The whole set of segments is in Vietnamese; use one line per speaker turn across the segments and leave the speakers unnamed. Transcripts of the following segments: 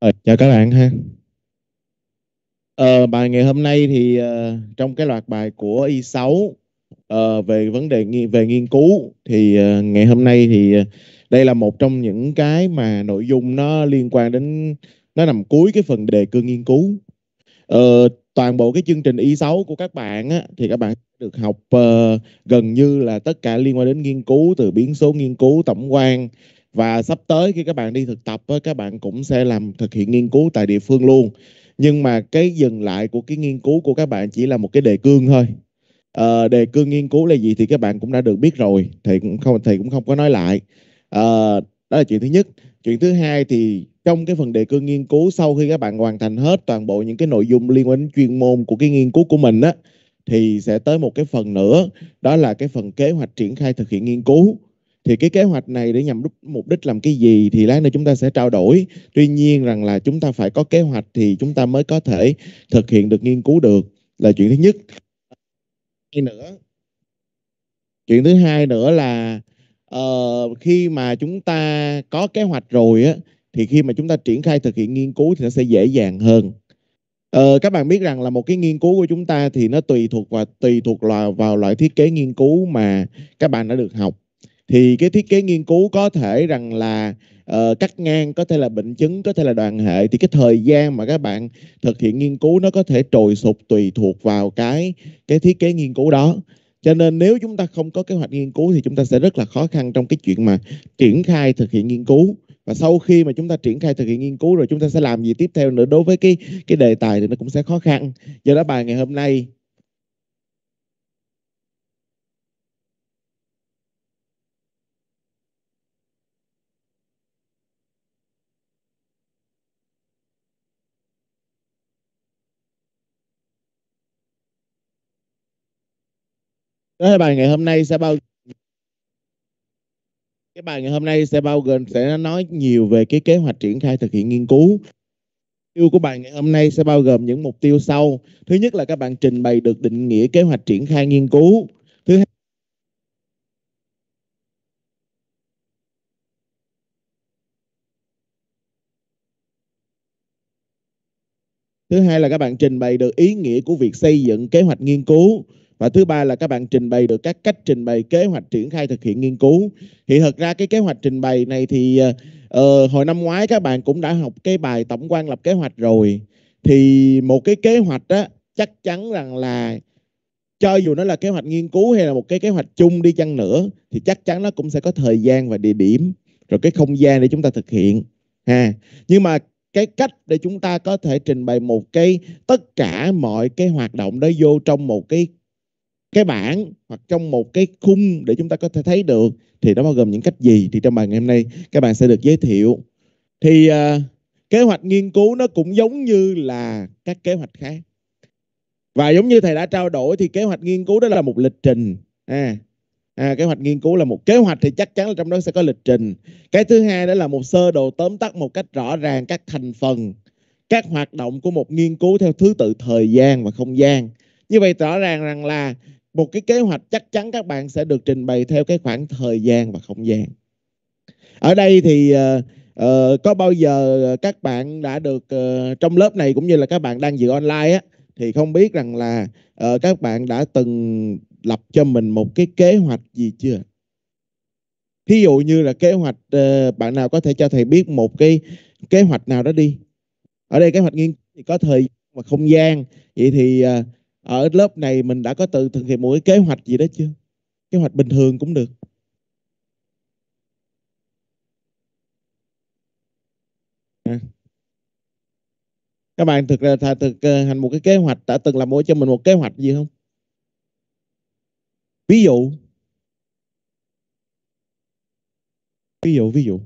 Rồi, ờ, chào các bạn ha. Ờ, bài ngày hôm nay thì ờ, trong cái loạt bài của Y6 ờ, về vấn đề nghi- về nghiên cứu thì ờ, ngày hôm nay thì ờ, đây là một trong những cái mà nội dung nó liên quan đến nó nằm cuối cái phần đề cương nghiên cứu. Ờ, toàn bộ cái chương trình Y6 của các bạn á, thì các bạn được học ờ, gần như là tất cả liên quan đến nghiên cứu từ biến số nghiên cứu tổng quan và sắp tới khi các bạn đi thực tập á, các bạn cũng sẽ làm thực hiện nghiên cứu tại địa phương luôn nhưng mà cái dừng lại của cái nghiên cứu của các bạn chỉ là một cái đề cương thôi à, đề cương nghiên cứu là gì thì các bạn cũng đã được biết rồi thì cũng không thì cũng không có nói lại à, đó là chuyện thứ nhất chuyện thứ hai thì trong cái phần đề cương nghiên cứu sau khi các bạn hoàn thành hết toàn bộ những cái nội dung liên quan đến chuyên môn của cái nghiên cứu của mình á thì sẽ tới một cái phần nữa đó là cái phần kế hoạch triển khai thực hiện nghiên cứu thì cái kế hoạch này để nhằm mục đích làm cái gì thì lát nữa chúng ta sẽ trao đổi tuy nhiên rằng là chúng ta phải có kế hoạch thì chúng ta mới có thể thực hiện được nghiên cứu được là chuyện thứ nhất hay nữa chuyện thứ hai nữa là uh, khi mà chúng ta có kế hoạch rồi á thì khi mà chúng ta triển khai thực hiện nghiên cứu thì nó sẽ dễ dàng hơn Ờ, các bạn biết rằng là một cái nghiên cứu của chúng ta thì nó tùy thuộc và tùy thuộc là vào loại thiết kế nghiên cứu mà các bạn đã được học thì cái thiết kế nghiên cứu có thể rằng là uh, cắt ngang có thể là bệnh chứng có thể là đoàn hệ thì cái thời gian mà các bạn thực hiện nghiên cứu nó có thể trồi sụp tùy thuộc vào cái cái thiết kế nghiên cứu đó cho nên nếu chúng ta không có kế hoạch nghiên cứu thì chúng ta sẽ rất là khó khăn trong cái chuyện mà triển khai thực hiện nghiên cứu và sau khi mà chúng ta triển khai thực hiện nghiên cứu rồi chúng ta sẽ làm gì tiếp theo nữa đối với cái cái đề tài thì nó cũng sẽ khó khăn do đó bài ngày hôm nay cái bài ngày hôm nay sẽ bao cái bài ngày hôm nay sẽ bao gồm sẽ nói nhiều về cái kế hoạch triển khai thực hiện nghiên cứu. Tiêu của bài ngày hôm nay sẽ bao gồm những mục tiêu sau. Thứ nhất là các bạn trình bày được định nghĩa kế hoạch triển khai nghiên cứu. Thứ hai Thứ hai là các bạn trình bày được ý nghĩa của việc xây dựng kế hoạch nghiên cứu và thứ ba là các bạn trình bày được các cách trình bày kế hoạch triển khai thực hiện nghiên cứu thì thật ra cái kế hoạch trình bày này thì uh, hồi năm ngoái các bạn cũng đã học cái bài tổng quan lập kế hoạch rồi thì một cái kế hoạch đó chắc chắn rằng là cho dù nó là kế hoạch nghiên cứu hay là một cái kế hoạch chung đi chăng nữa thì chắc chắn nó cũng sẽ có thời gian và địa điểm rồi cái không gian để chúng ta thực hiện ha nhưng mà cái cách để chúng ta có thể trình bày một cái tất cả mọi cái hoạt động đó vô trong một cái cái bảng hoặc trong một cái khung để chúng ta có thể thấy được thì nó bao gồm những cách gì thì trong bài ngày hôm nay các bạn sẽ được giới thiệu thì uh, kế hoạch nghiên cứu nó cũng giống như là các kế hoạch khác và giống như thầy đã trao đổi thì kế hoạch nghiên cứu đó là một lịch trình à, à, kế hoạch nghiên cứu là một kế hoạch thì chắc chắn là trong đó sẽ có lịch trình cái thứ hai đó là một sơ đồ tóm tắt một cách rõ ràng các thành phần các hoạt động của một nghiên cứu theo thứ tự thời gian và không gian như vậy rõ ràng rằng là một cái kế hoạch chắc chắn các bạn sẽ được trình bày theo cái khoảng thời gian và không gian ở đây thì uh, uh, có bao giờ các bạn đã được uh, trong lớp này cũng như là các bạn đang dự online á thì không biết rằng là uh, các bạn đã từng lập cho mình một cái kế hoạch gì chưa thí dụ như là kế hoạch uh, bạn nào có thể cho thầy biết một cái kế hoạch nào đó đi ở đây kế hoạch nghiên cứu thì có thời và không gian vậy thì uh, ở lớp này mình đã có tự thực hiện một cái kế hoạch gì đó chưa kế hoạch bình thường cũng được à. các bạn thực ra thực ờ, hành một cái kế hoạch đã từng làm mỗi cho mình một kế hoạch gì không ví dụ ví dụ ví dụ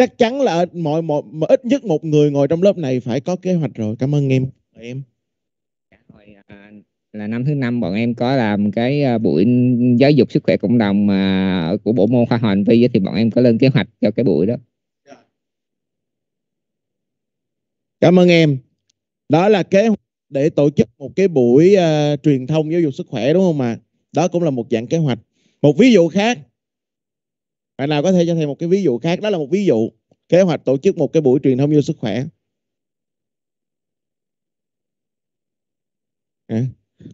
chắc chắn là mọi một ít nhất một người ngồi trong lớp này phải có kế hoạch rồi cảm ơn em em dạ,
à, là năm thứ năm bọn em có làm cái à, buổi giáo dục sức khỏe cộng đồng mà của bộ môn khoa học
hành vi thì bọn em có lên kế hoạch cho cái buổi đó dạ. cảm ơn em đó là kế hoạch để tổ chức một cái buổi uh, truyền thông giáo dục sức khỏe đúng không ạ à? đó cũng là một dạng kế hoạch một ví dụ khác bạn nào có thể cho thầy một cái ví dụ khác đó là một ví dụ kế hoạch tổ chức một cái buổi truyền thông yêu sức khỏe à,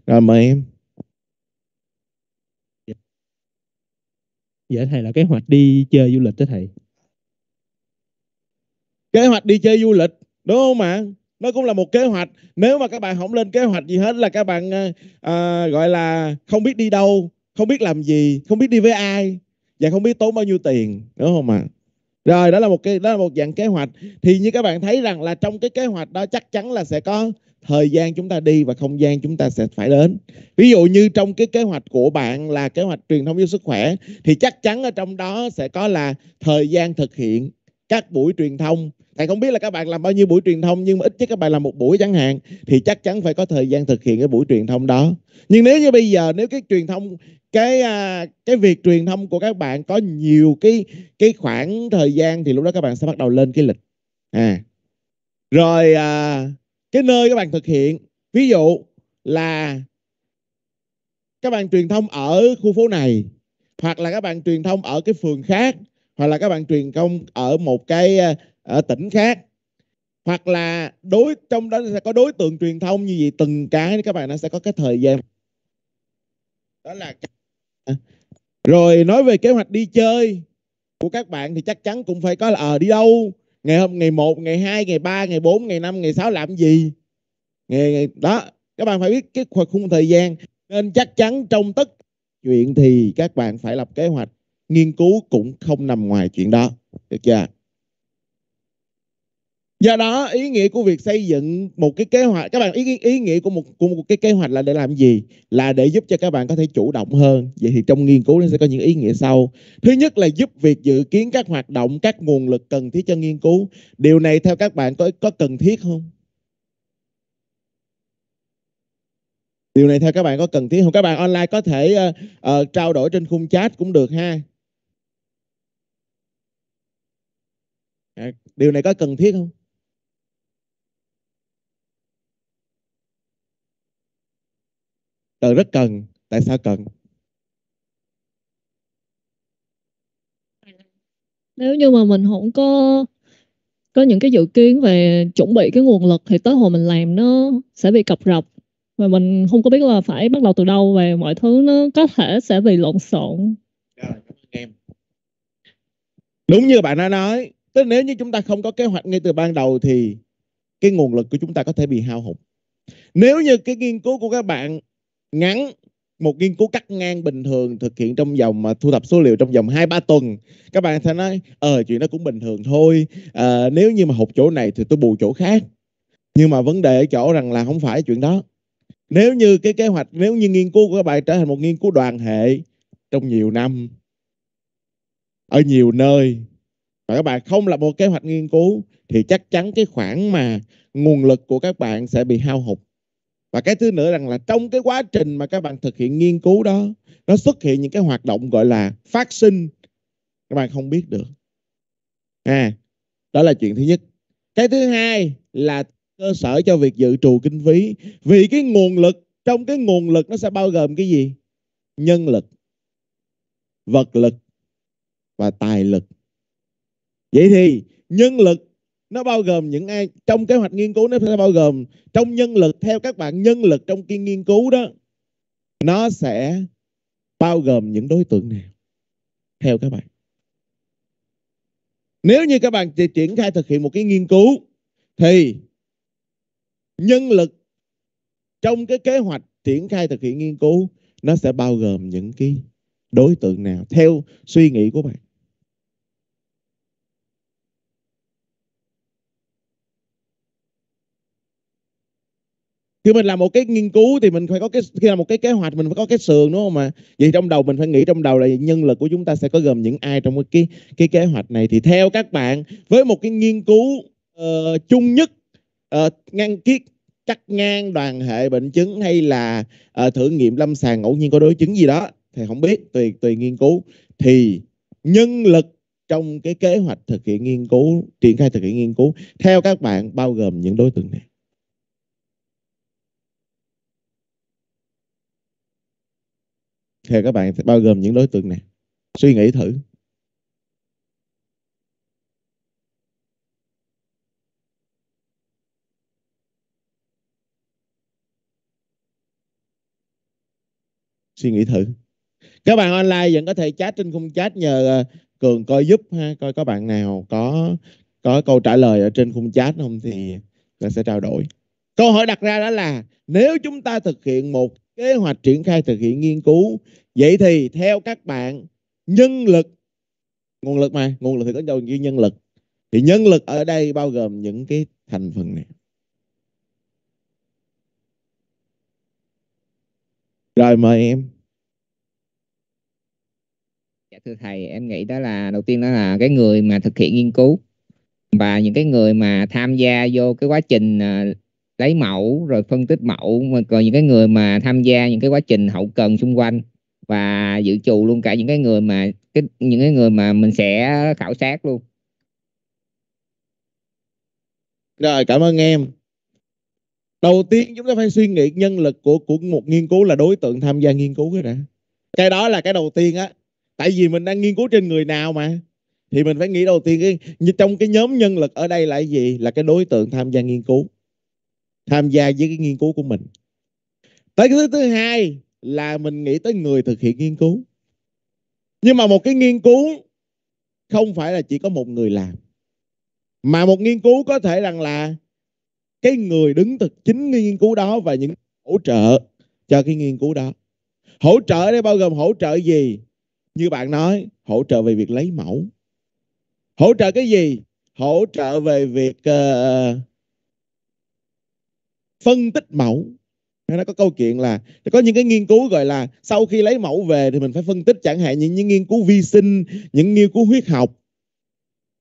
rồi mời em dạ thầy là kế hoạch đi chơi du lịch đó thầy kế hoạch đi chơi du lịch đúng không ạ nó cũng là một kế hoạch nếu mà các bạn không lên kế hoạch gì hết là các bạn à, gọi là không biết đi đâu không biết làm gì không biết đi với ai và dạ, không biết tốn bao nhiêu tiền đúng không ạ à? rồi đó là một cái đó là một dạng kế hoạch thì như các bạn thấy rằng là trong cái kế hoạch đó chắc chắn là sẽ có thời gian chúng ta đi và không gian chúng ta sẽ phải đến ví dụ như trong cái kế hoạch của bạn là kế hoạch truyền thông yêu sức khỏe thì chắc chắn ở trong đó sẽ có là thời gian thực hiện các buổi truyền thông thầy không biết là các bạn làm bao nhiêu buổi truyền thông nhưng mà ít nhất các bạn làm một buổi chẳng hạn thì chắc chắn phải có thời gian thực hiện cái buổi truyền thông đó nhưng nếu như bây giờ nếu cái truyền thông cái à, cái việc truyền thông của các bạn có nhiều cái cái khoảng thời gian thì lúc đó các bạn sẽ bắt đầu lên cái lịch à rồi à, cái nơi các bạn thực hiện ví dụ là các bạn truyền thông ở khu phố này hoặc là các bạn truyền thông ở cái phường khác hoặc là các bạn truyền công ở một cái ờ, ở tỉnh khác hoặc là đối trong đó sẽ có đối tượng truyền thông như vậy từng cái các bạn nó sẽ có cái thời gian đó là ờ. rồi nói về kế hoạch đi chơi của các bạn thì chắc chắn cũng phải có là ờ à, đi đâu ngày hôm ngày 1, ngày 2, ngày 3, ngày 4, ngày 5, ngày 6 làm gì ngày, ngày đó các bạn phải biết cái khung thời gian nên chắc chắn trong tất chuyện thì các bạn phải lập kế hoạch nghiên cứu cũng không nằm ngoài chuyện đó được chưa do đó ý nghĩa của việc xây dựng một cái kế hoạch các bạn ý ý nghĩa của một của một cái kế hoạch là để làm gì là để giúp cho các bạn có thể chủ động hơn vậy thì trong nghiên cứu nó sẽ có những ý nghĩa sau thứ nhất là giúp việc dự kiến các hoạt động các nguồn lực cần thiết cho nghiên cứu điều này theo các bạn có có cần thiết không điều này theo các bạn có cần thiết không các bạn online có thể uh, uh, trao đổi trên khung chat cũng được ha điều này có cần thiết không Trời rất cần tại sao cần
nếu như mà mình không có có những cái dự kiến về chuẩn bị cái nguồn lực thì tới hồi mình làm nó sẽ bị cập rập và mình không có biết là phải bắt đầu từ đâu về mọi thứ nó có thể sẽ bị lộn xộn yeah,
đúng như bạn đã nói Tức nếu như chúng ta không có kế hoạch ngay từ ban đầu thì cái nguồn lực của chúng ta có thể bị hao hụt. Nếu như cái nghiên cứu của các bạn ngắn một nghiên cứu cắt ngang bình thường thực hiện trong vòng mà thu thập số liệu trong vòng 2 3 tuần, các bạn sẽ nói ờ chuyện nó cũng bình thường thôi. À, nếu như mà hụt chỗ này thì tôi bù chỗ khác. Nhưng mà vấn đề ở chỗ rằng là không phải chuyện đó. Nếu như cái kế hoạch, nếu như nghiên cứu của các bạn trở thành một nghiên cứu đoàn hệ trong nhiều năm ở nhiều nơi và các bạn không lập một kế hoạch nghiên cứu thì chắc chắn cái khoản mà nguồn lực của các bạn sẽ bị hao hụt và cái thứ nữa rằng là trong cái quá trình mà các bạn thực hiện nghiên cứu đó nó xuất hiện những cái hoạt động gọi là phát sinh các bạn không biết được à đó là chuyện thứ nhất cái thứ hai là cơ sở cho việc dự trù kinh phí vì cái nguồn lực trong cái nguồn lực nó sẽ bao gồm cái gì nhân lực vật lực và tài lực vậy thì nhân lực nó bao gồm những ai trong kế hoạch nghiên cứu nó sẽ bao gồm trong nhân lực theo các bạn nhân lực trong cái nghiên cứu đó nó sẽ bao gồm những đối tượng nào theo các bạn nếu như các bạn triển khai thực hiện một cái nghiên cứu thì nhân lực trong cái kế hoạch triển khai thực hiện nghiên cứu nó sẽ bao gồm những cái đối tượng nào theo suy nghĩ của bạn khi mình làm một cái nghiên cứu thì mình phải có cái khi làm một cái kế hoạch mình phải có cái sườn đúng không mà vậy trong đầu mình phải nghĩ trong đầu là nhân lực của chúng ta sẽ có gồm những ai trong cái cái kế hoạch này thì theo các bạn với một cái nghiên cứu uh, chung nhất uh, ngăn kiết cắt ngang đoàn hệ bệnh chứng hay là uh, thử nghiệm lâm sàng ngẫu nhiên có đối chứng gì đó thì không biết tùy tùy nghiên cứu thì nhân lực trong cái kế hoạch thực hiện nghiên cứu triển khai thực hiện nghiên cứu theo các bạn bao gồm những đối tượng này theo các bạn bao gồm những đối tượng này suy nghĩ thử suy nghĩ thử các bạn online vẫn có thể chat trên khung chat nhờ ờ, cường coi giúp ha coi có bạn nào có có câu trả lời ở trên khung chat không thì sẽ trao đổi câu hỏi đặt ra đó là nếu chúng ta thực hiện một kế hoạch triển khai thực hiện nghiên cứu vậy thì theo các bạn nhân lực nguồn lực mà nguồn lực thì có đầu như nhân lực thì nhân lực ở đây bao gồm những cái thành phần này rồi mời em
dạ thưa thầy em nghĩ đó là đầu tiên đó là cái người mà thực hiện nghiên cứu và những cái người mà tham gia vô cái quá trình à, lấy mẫu rồi phân tích mẫu mà còn những cái người mà tham gia những cái quá trình hậu cần xung quanh và dự trù luôn cả những cái người mà cái những cái người mà mình sẽ khảo sát luôn
rồi cảm ơn em đầu tiên chúng ta phải suy nghĩ nhân lực của của một nghiên cứu là đối tượng tham gia nghiên cứu cái đã cái đó là cái đầu tiên á tại vì mình đang nghiên cứu trên người nào mà thì mình phải nghĩ đầu tiên cái như trong cái nhóm nhân lực ở đây là cái gì là cái đối tượng tham gia nghiên cứu tham gia với cái nghiên cứu của mình tới cái thứ, thứ hai là mình nghĩ tới người thực hiện nghiên cứu nhưng mà một cái nghiên cứu không phải là chỉ có một người làm mà một nghiên cứu có thể rằng là cái người đứng thực chính nghiên cứu đó và những hỗ trợ cho cái nghiên cứu đó hỗ trợ đây bao gồm hỗ trợ gì như bạn nói hỗ trợ về việc lấy mẫu hỗ trợ cái gì hỗ trợ về việc uh, phân tích mẫu nó có câu chuyện là có những cái nghiên cứu gọi là sau khi lấy mẫu về thì mình phải phân tích chẳng hạn những những nghiên cứu vi sinh những nghiên cứu huyết học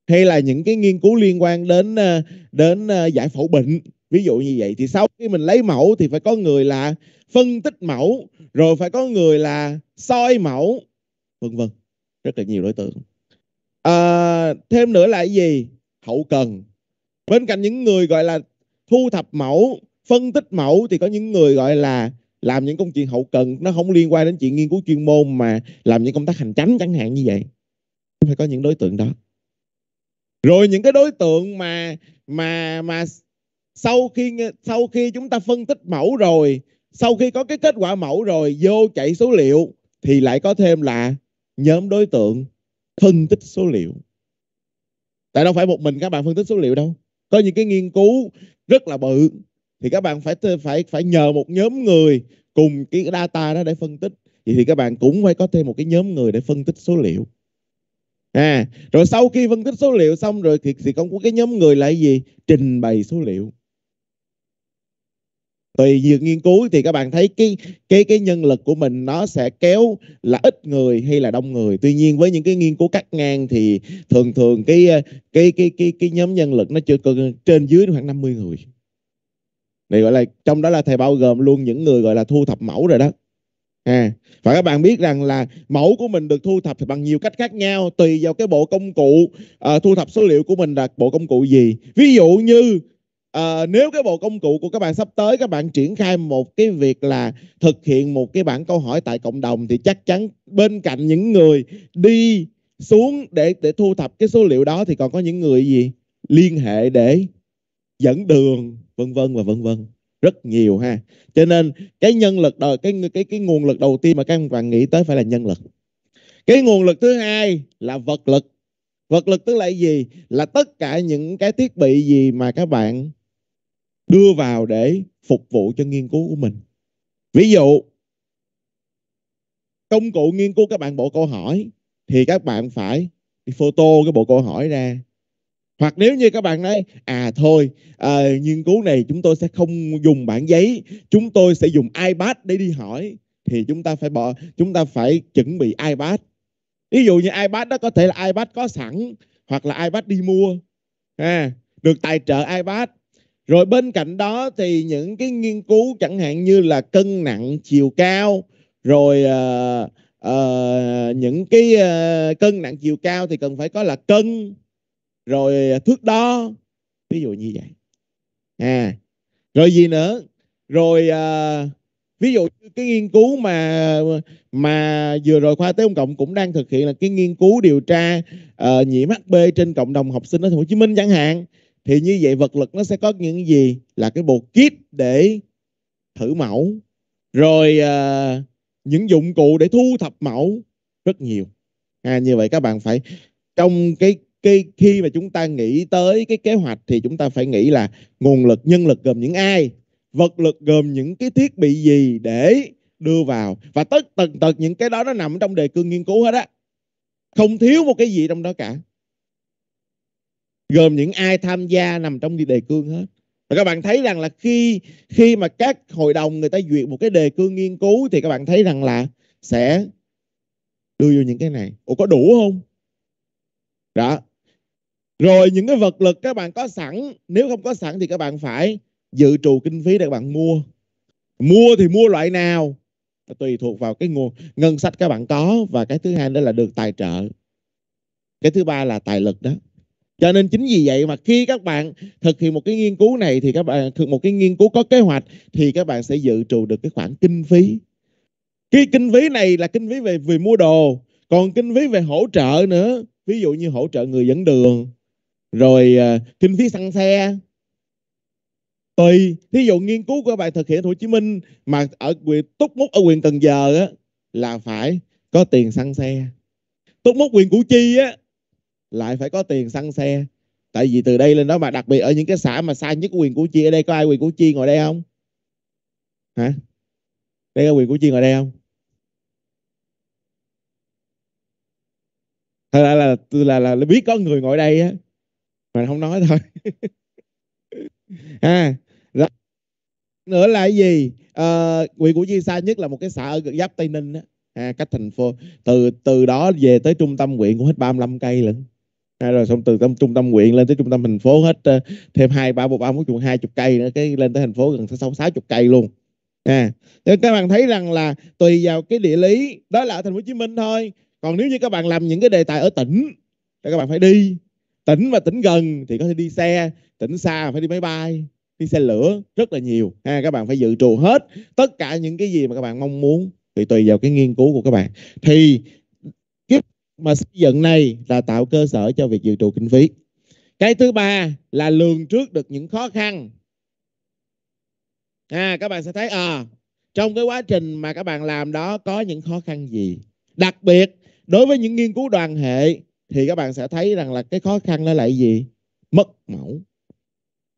hay là những cái nghiên cứu liên quan đến ờ, đến ờ, giải phẫu bệnh ví dụ như vậy thì sau khi mình lấy mẫu thì phải có người là phân tích mẫu rồi phải có người là soi mẫu vân vân rất là nhiều đối tượng à, thêm nữa là cái gì hậu cần bên cạnh những người gọi là thu thập mẫu phân tích mẫu thì có những người gọi là làm những công chuyện hậu cần nó không liên quan đến chuyện nghiên cứu chuyên môn mà làm những công tác hành chánh chẳng hạn như vậy cũng phải có những đối tượng đó rồi những cái đối tượng mà mà mà sau khi sau khi chúng ta phân tích mẫu rồi sau khi có cái kết quả mẫu rồi vô chạy số liệu thì lại có thêm là nhóm đối tượng phân tích số liệu tại đâu phải một mình các bạn phân tích số liệu đâu có những cái nghiên cứu rất là bự thì các bạn phải phải phải nhờ một nhóm người cùng cái data đó để phân tích vậy thì các bạn cũng phải có thêm một cái nhóm người để phân tích số liệu à rồi sau khi phân tích số liệu xong rồi thì thì còn có cái nhóm người là gì trình bày số liệu tùy việc nghiên cứu thì các bạn thấy cái cái cái nhân lực của mình nó sẽ kéo là ít người hay là đông người tuy nhiên với những cái nghiên cứu cắt ngang thì thường thường cái cái cái cái cái nhóm nhân lực nó chưa trên dưới khoảng 50 người này gọi là trong đó là thầy bao gồm luôn những người gọi là thu thập mẫu rồi đó à, và các bạn biết rằng là mẫu của mình được thu thập bằng nhiều cách khác nhau tùy vào cái bộ công cụ uh, thu thập số liệu của mình là bộ công cụ gì ví dụ như uh, nếu cái bộ công cụ của các bạn sắp tới các bạn triển khai một cái việc là thực hiện một cái bản câu hỏi tại cộng đồng thì chắc chắn bên cạnh những người đi xuống để để thu thập cái số liệu đó thì còn có những người gì liên hệ để dẫn đường vân vân và vân vân rất nhiều ha cho nên cái nhân lực đời cái cái cái nguồn lực đầu tiên mà các bạn nghĩ tới phải là nhân lực cái nguồn lực thứ hai là vật lực vật lực tức là gì là tất cả những cái thiết bị gì mà các bạn đưa vào để phục vụ cho nghiên cứu của mình ví dụ công cụ nghiên cứu các bạn bộ câu hỏi thì các bạn phải photo cái bộ câu hỏi ra hoặc nếu như các bạn nói à thôi à, nghiên cứu này chúng tôi sẽ không dùng bản giấy chúng tôi sẽ dùng ipad để đi hỏi thì chúng ta phải bỏ chúng ta phải chuẩn bị ipad ví dụ như ipad đó có thể là ipad có sẵn hoặc là ipad đi mua à, được tài trợ ipad rồi bên cạnh đó thì những cái nghiên cứu chẳng hạn như là cân nặng chiều cao rồi uh, uh, những cái uh, cân nặng chiều cao thì cần phải có là cân rồi à, thước đo ví dụ như vậy à rồi gì nữa rồi à, ví dụ cái nghiên cứu mà mà vừa rồi khoa tế công cộng cũng đang thực hiện là cái nghiên cứu điều tra uh, nhiễm HB trên cộng đồng học sinh ở Thành phố Hồ Chí Minh chẳng hạn thì như vậy vật lực nó sẽ có những gì là cái bộ kit để thử mẫu rồi uh, những dụng cụ để thu thập mẫu rất nhiều à, như vậy các bạn phải trong cái khi khi mà chúng ta nghĩ tới cái kế hoạch thì chúng ta phải nghĩ là nguồn lực nhân lực gồm những ai vật lực gồm những cái thiết bị gì để đưa vào và tất tần tật những cái đó nó nằm trong đề cương nghiên cứu hết á không thiếu một cái gì trong đó cả gồm những ai tham gia nằm trong đề cương hết và các bạn thấy rằng là khi khi mà các hội đồng người ta duyệt một cái đề cương nghiên cứu thì các bạn thấy rằng là sẽ đưa vô những cái này ủa có đủ không đó rồi những cái vật lực các bạn có sẵn nếu không có sẵn thì các bạn phải dự trù kinh phí để các bạn mua mua thì mua loại nào tùy thuộc vào cái nguồn ngân sách các bạn có và cái thứ hai đó là được tài trợ cái thứ ba là tài lực đó cho nên chính vì vậy mà khi các bạn thực hiện một cái nghiên cứu này thì các bạn thực một cái nghiên cứu có kế hoạch thì các bạn sẽ dự trù được cái khoản kinh phí cái kinh phí này là kinh phí về về mua đồ còn kinh phí về hỗ trợ nữa ví dụ như hỗ trợ người dẫn đường rồi à, kinh phí xăng xe tùy thí dụ nghiên cứu của bài thực hiện Hồ Chí Minh mà ở quyền túc mút ở quyền Cần Giờ á, là phải có tiền xăng xe túc mút quyền Củ Chi á, lại phải có tiền xăng xe tại vì từ đây lên đó mà đặc biệt ở những cái xã mà xa nhất quyền Củ Chi ở đây có ai quyền Củ Chi ngồi đây không hả đây có quyền Củ Chi ngồi đây không thật ra là là, là là biết có người ngồi đây á mà không nói thôi à, rồi. nữa là gì à, huyện củ chi xa nhất là một cái xã ở gần giáp tây ninh đó. À, cách thành phố từ từ đó về tới trung tâm huyện cũng hết 35 cây lận à, rồi xong từ tâm, trung tâm huyện lên tới trung tâm thành phố hết uh, thêm hai ba một ba bốn chục hai chục cây nữa cái lên tới thành phố gần sáu sáu chục cây luôn à nên các bạn thấy rằng là tùy vào cái địa lý đó là ở thành phố hồ chí minh thôi còn nếu như các bạn làm những cái đề tài ở tỉnh thì các bạn phải đi tỉnh mà tỉnh gần thì có thể đi xe tỉnh xa phải đi máy bay đi xe lửa rất là nhiều ha các bạn phải dự trù hết tất cả những cái gì mà các bạn mong muốn thì tùy vào cái nghiên cứu của các bạn thì cái mà xây dựng này là tạo cơ sở cho việc dự trù kinh phí cái thứ ba là lường trước được những khó khăn à các bạn sẽ thấy à trong cái quá trình mà các bạn làm đó có những khó khăn gì đặc biệt đối với những nghiên cứu đoàn hệ thì các bạn sẽ thấy rằng là cái khó khăn nó lại gì mất mẫu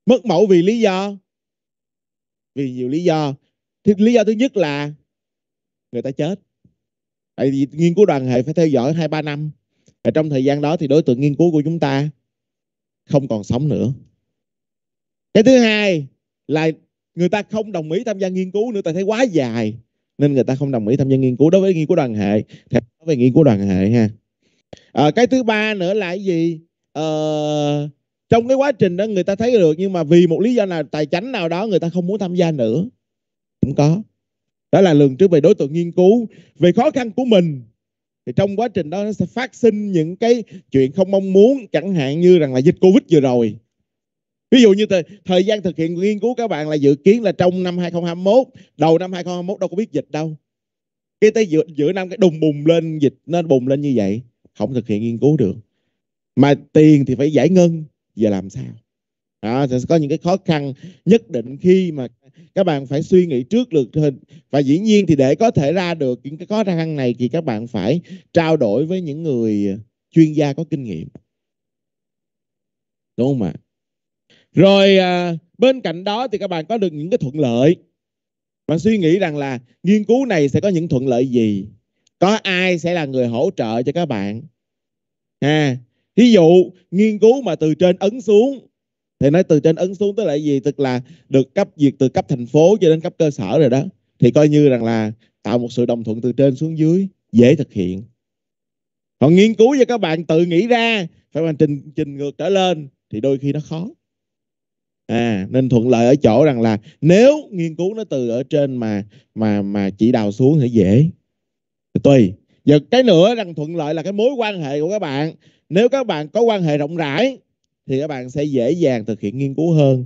mất mẫu vì lý do vì nhiều lý do thì lý do thứ nhất là người ta chết tại vì nghiên cứu đoàn hệ phải theo dõi hai ba năm và trong thời gian đó thì đối tượng nghiên cứu của chúng ta không còn sống nữa cái thứ hai là người ta không đồng ý tham gia nghiên cứu nữa tại thấy quá dài nên người ta không đồng ý tham gia nghiên cứu đối với nghiên cứu đoàn hệ thì đối với nghiên cứu đoàn hệ ha à, cái thứ ba nữa là cái gì à, trong cái quá trình đó người ta thấy được nhưng mà vì một lý do nào tài chính nào đó người ta không muốn tham gia nữa cũng có đó là lường trước về đối tượng nghiên cứu về khó khăn của mình thì trong quá trình đó nó sẽ phát sinh những cái chuyện không mong muốn chẳng hạn như rằng là dịch covid vừa rồi ví dụ như thời, thời gian thực hiện nghiên cứu các bạn là dự kiến là trong năm 2021 đầu năm 2021 đâu có biết dịch đâu cái tới giữa, giữa năm cái đùng bùng lên dịch nó bùng lên như vậy không thực hiện nghiên cứu được mà tiền thì phải giải ngân giờ làm sao đó, sẽ có những cái khó khăn nhất định khi mà các bạn phải suy nghĩ trước được hình và dĩ nhiên thì để có thể ra được những cái khó khăn này thì các bạn phải trao đổi với những người chuyên gia có kinh nghiệm đúng không ạ rồi à, bên cạnh đó thì các bạn có được những cái thuận lợi bạn suy nghĩ rằng là nghiên cứu này sẽ có những thuận lợi gì có ai sẽ là người hỗ trợ cho các bạn à, ví dụ nghiên cứu mà từ trên ấn xuống thì nói từ trên ấn xuống tức là gì tức là được cấp duyệt từ cấp thành phố cho đến cấp cơ sở rồi đó thì coi như rằng là tạo một sự đồng thuận từ trên xuống dưới dễ thực hiện còn nghiên cứu cho các bạn tự nghĩ ra phải mà trình trình ngược trở lên thì đôi khi nó khó à nên thuận lợi ở chỗ rằng là nếu nghiên cứu nó từ ở trên mà mà mà chỉ đào xuống thì dễ tùy và cái nữa rằng thuận lợi là cái mối quan hệ của các bạn nếu các bạn có quan hệ rộng rãi thì các bạn sẽ dễ dàng thực hiện nghiên cứu hơn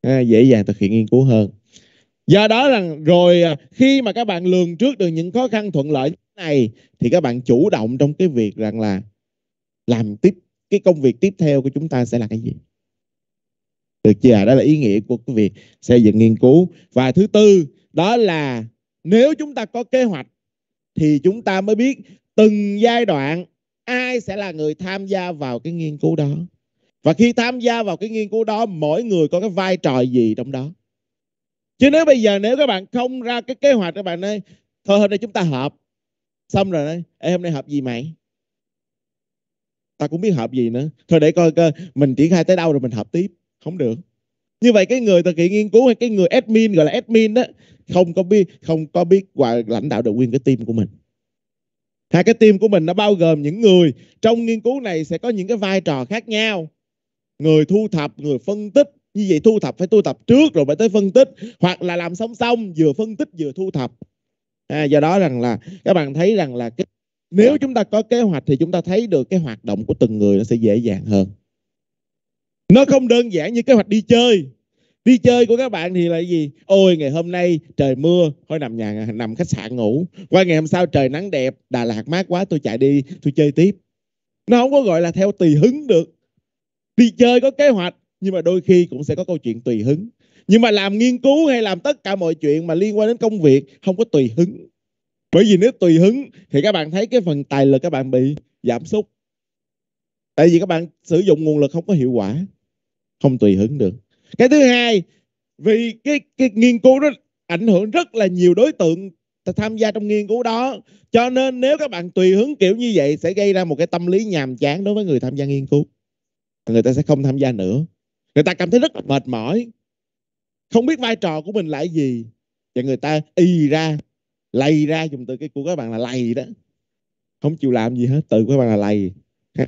à, dễ dàng thực hiện nghiên cứu hơn do đó rằng rồi à, khi mà các bạn lường trước được những khó khăn thuận lợi này thì các bạn chủ động trong cái việc rằng là làm tiếp cái công việc tiếp theo của chúng ta sẽ là cái gì được chưa đó là ý nghĩa của cái việc xây dựng nghiên cứu và thứ tư đó là nếu chúng ta có kế hoạch thì chúng ta mới biết từng giai đoạn ai sẽ là người tham gia vào cái nghiên cứu đó và khi tham gia vào cái nghiên cứu đó mỗi người có cái vai trò gì trong đó chứ nếu bây giờ nếu các bạn không ra cái kế hoạch các bạn ơi thôi hôm nay chúng ta họp xong rồi đấy Ê, hôm nay họp gì mày ta cũng biết họp gì nữa thôi để coi cơ mình triển khai tới đâu rồi mình họp tiếp không được như vậy cái người thực hiện nghiên cứu hay cái người admin gọi là admin đó không có biết không có biết và lãnh đạo đội nguyên cái team của mình hai cái team của mình nó bao gồm những người trong nghiên cứu này sẽ có những cái vai trò khác nhau người thu thập người phân tích như vậy thu thập phải thu thập trước rồi mới tới phân tích hoặc là làm song song vừa phân tích vừa thu thập à, do đó rằng là các bạn thấy rằng là cái, nếu chúng ta có kế hoạch thì chúng ta thấy được cái hoạt động của từng người nó sẽ dễ dàng hơn nó không đơn giản như kế hoạch đi chơi đi chơi của các bạn thì là gì ôi ngày hôm nay trời mưa thôi nằm nhà nằm khách sạn ngủ qua ngày hôm sau trời nắng đẹp đà lạt mát quá tôi chạy đi tôi chơi tiếp nó không có gọi là theo tùy hứng được đi chơi có kế hoạch nhưng mà đôi khi cũng sẽ có câu chuyện tùy hứng nhưng mà làm nghiên cứu hay làm tất cả mọi chuyện mà liên quan đến công việc không có tùy hứng bởi vì nếu tùy hứng thì các bạn thấy cái phần tài lực các bạn bị giảm sút tại vì các bạn sử dụng nguồn lực không có hiệu quả không tùy hứng được cái thứ hai vì cái, cái nghiên cứu đó ảnh hưởng rất là nhiều đối tượng tham gia trong nghiên cứu đó cho nên nếu các bạn tùy hướng kiểu như vậy sẽ gây ra một cái tâm lý nhàm chán đối với người tham gia nghiên cứu người ta sẽ không tham gia nữa người ta cảm thấy rất là mệt mỏi không biết vai trò của mình là gì và người ta y ra lầy ra dùng từ cái của các bạn là lầy đó không chịu làm gì hết từ của các bạn là lầy được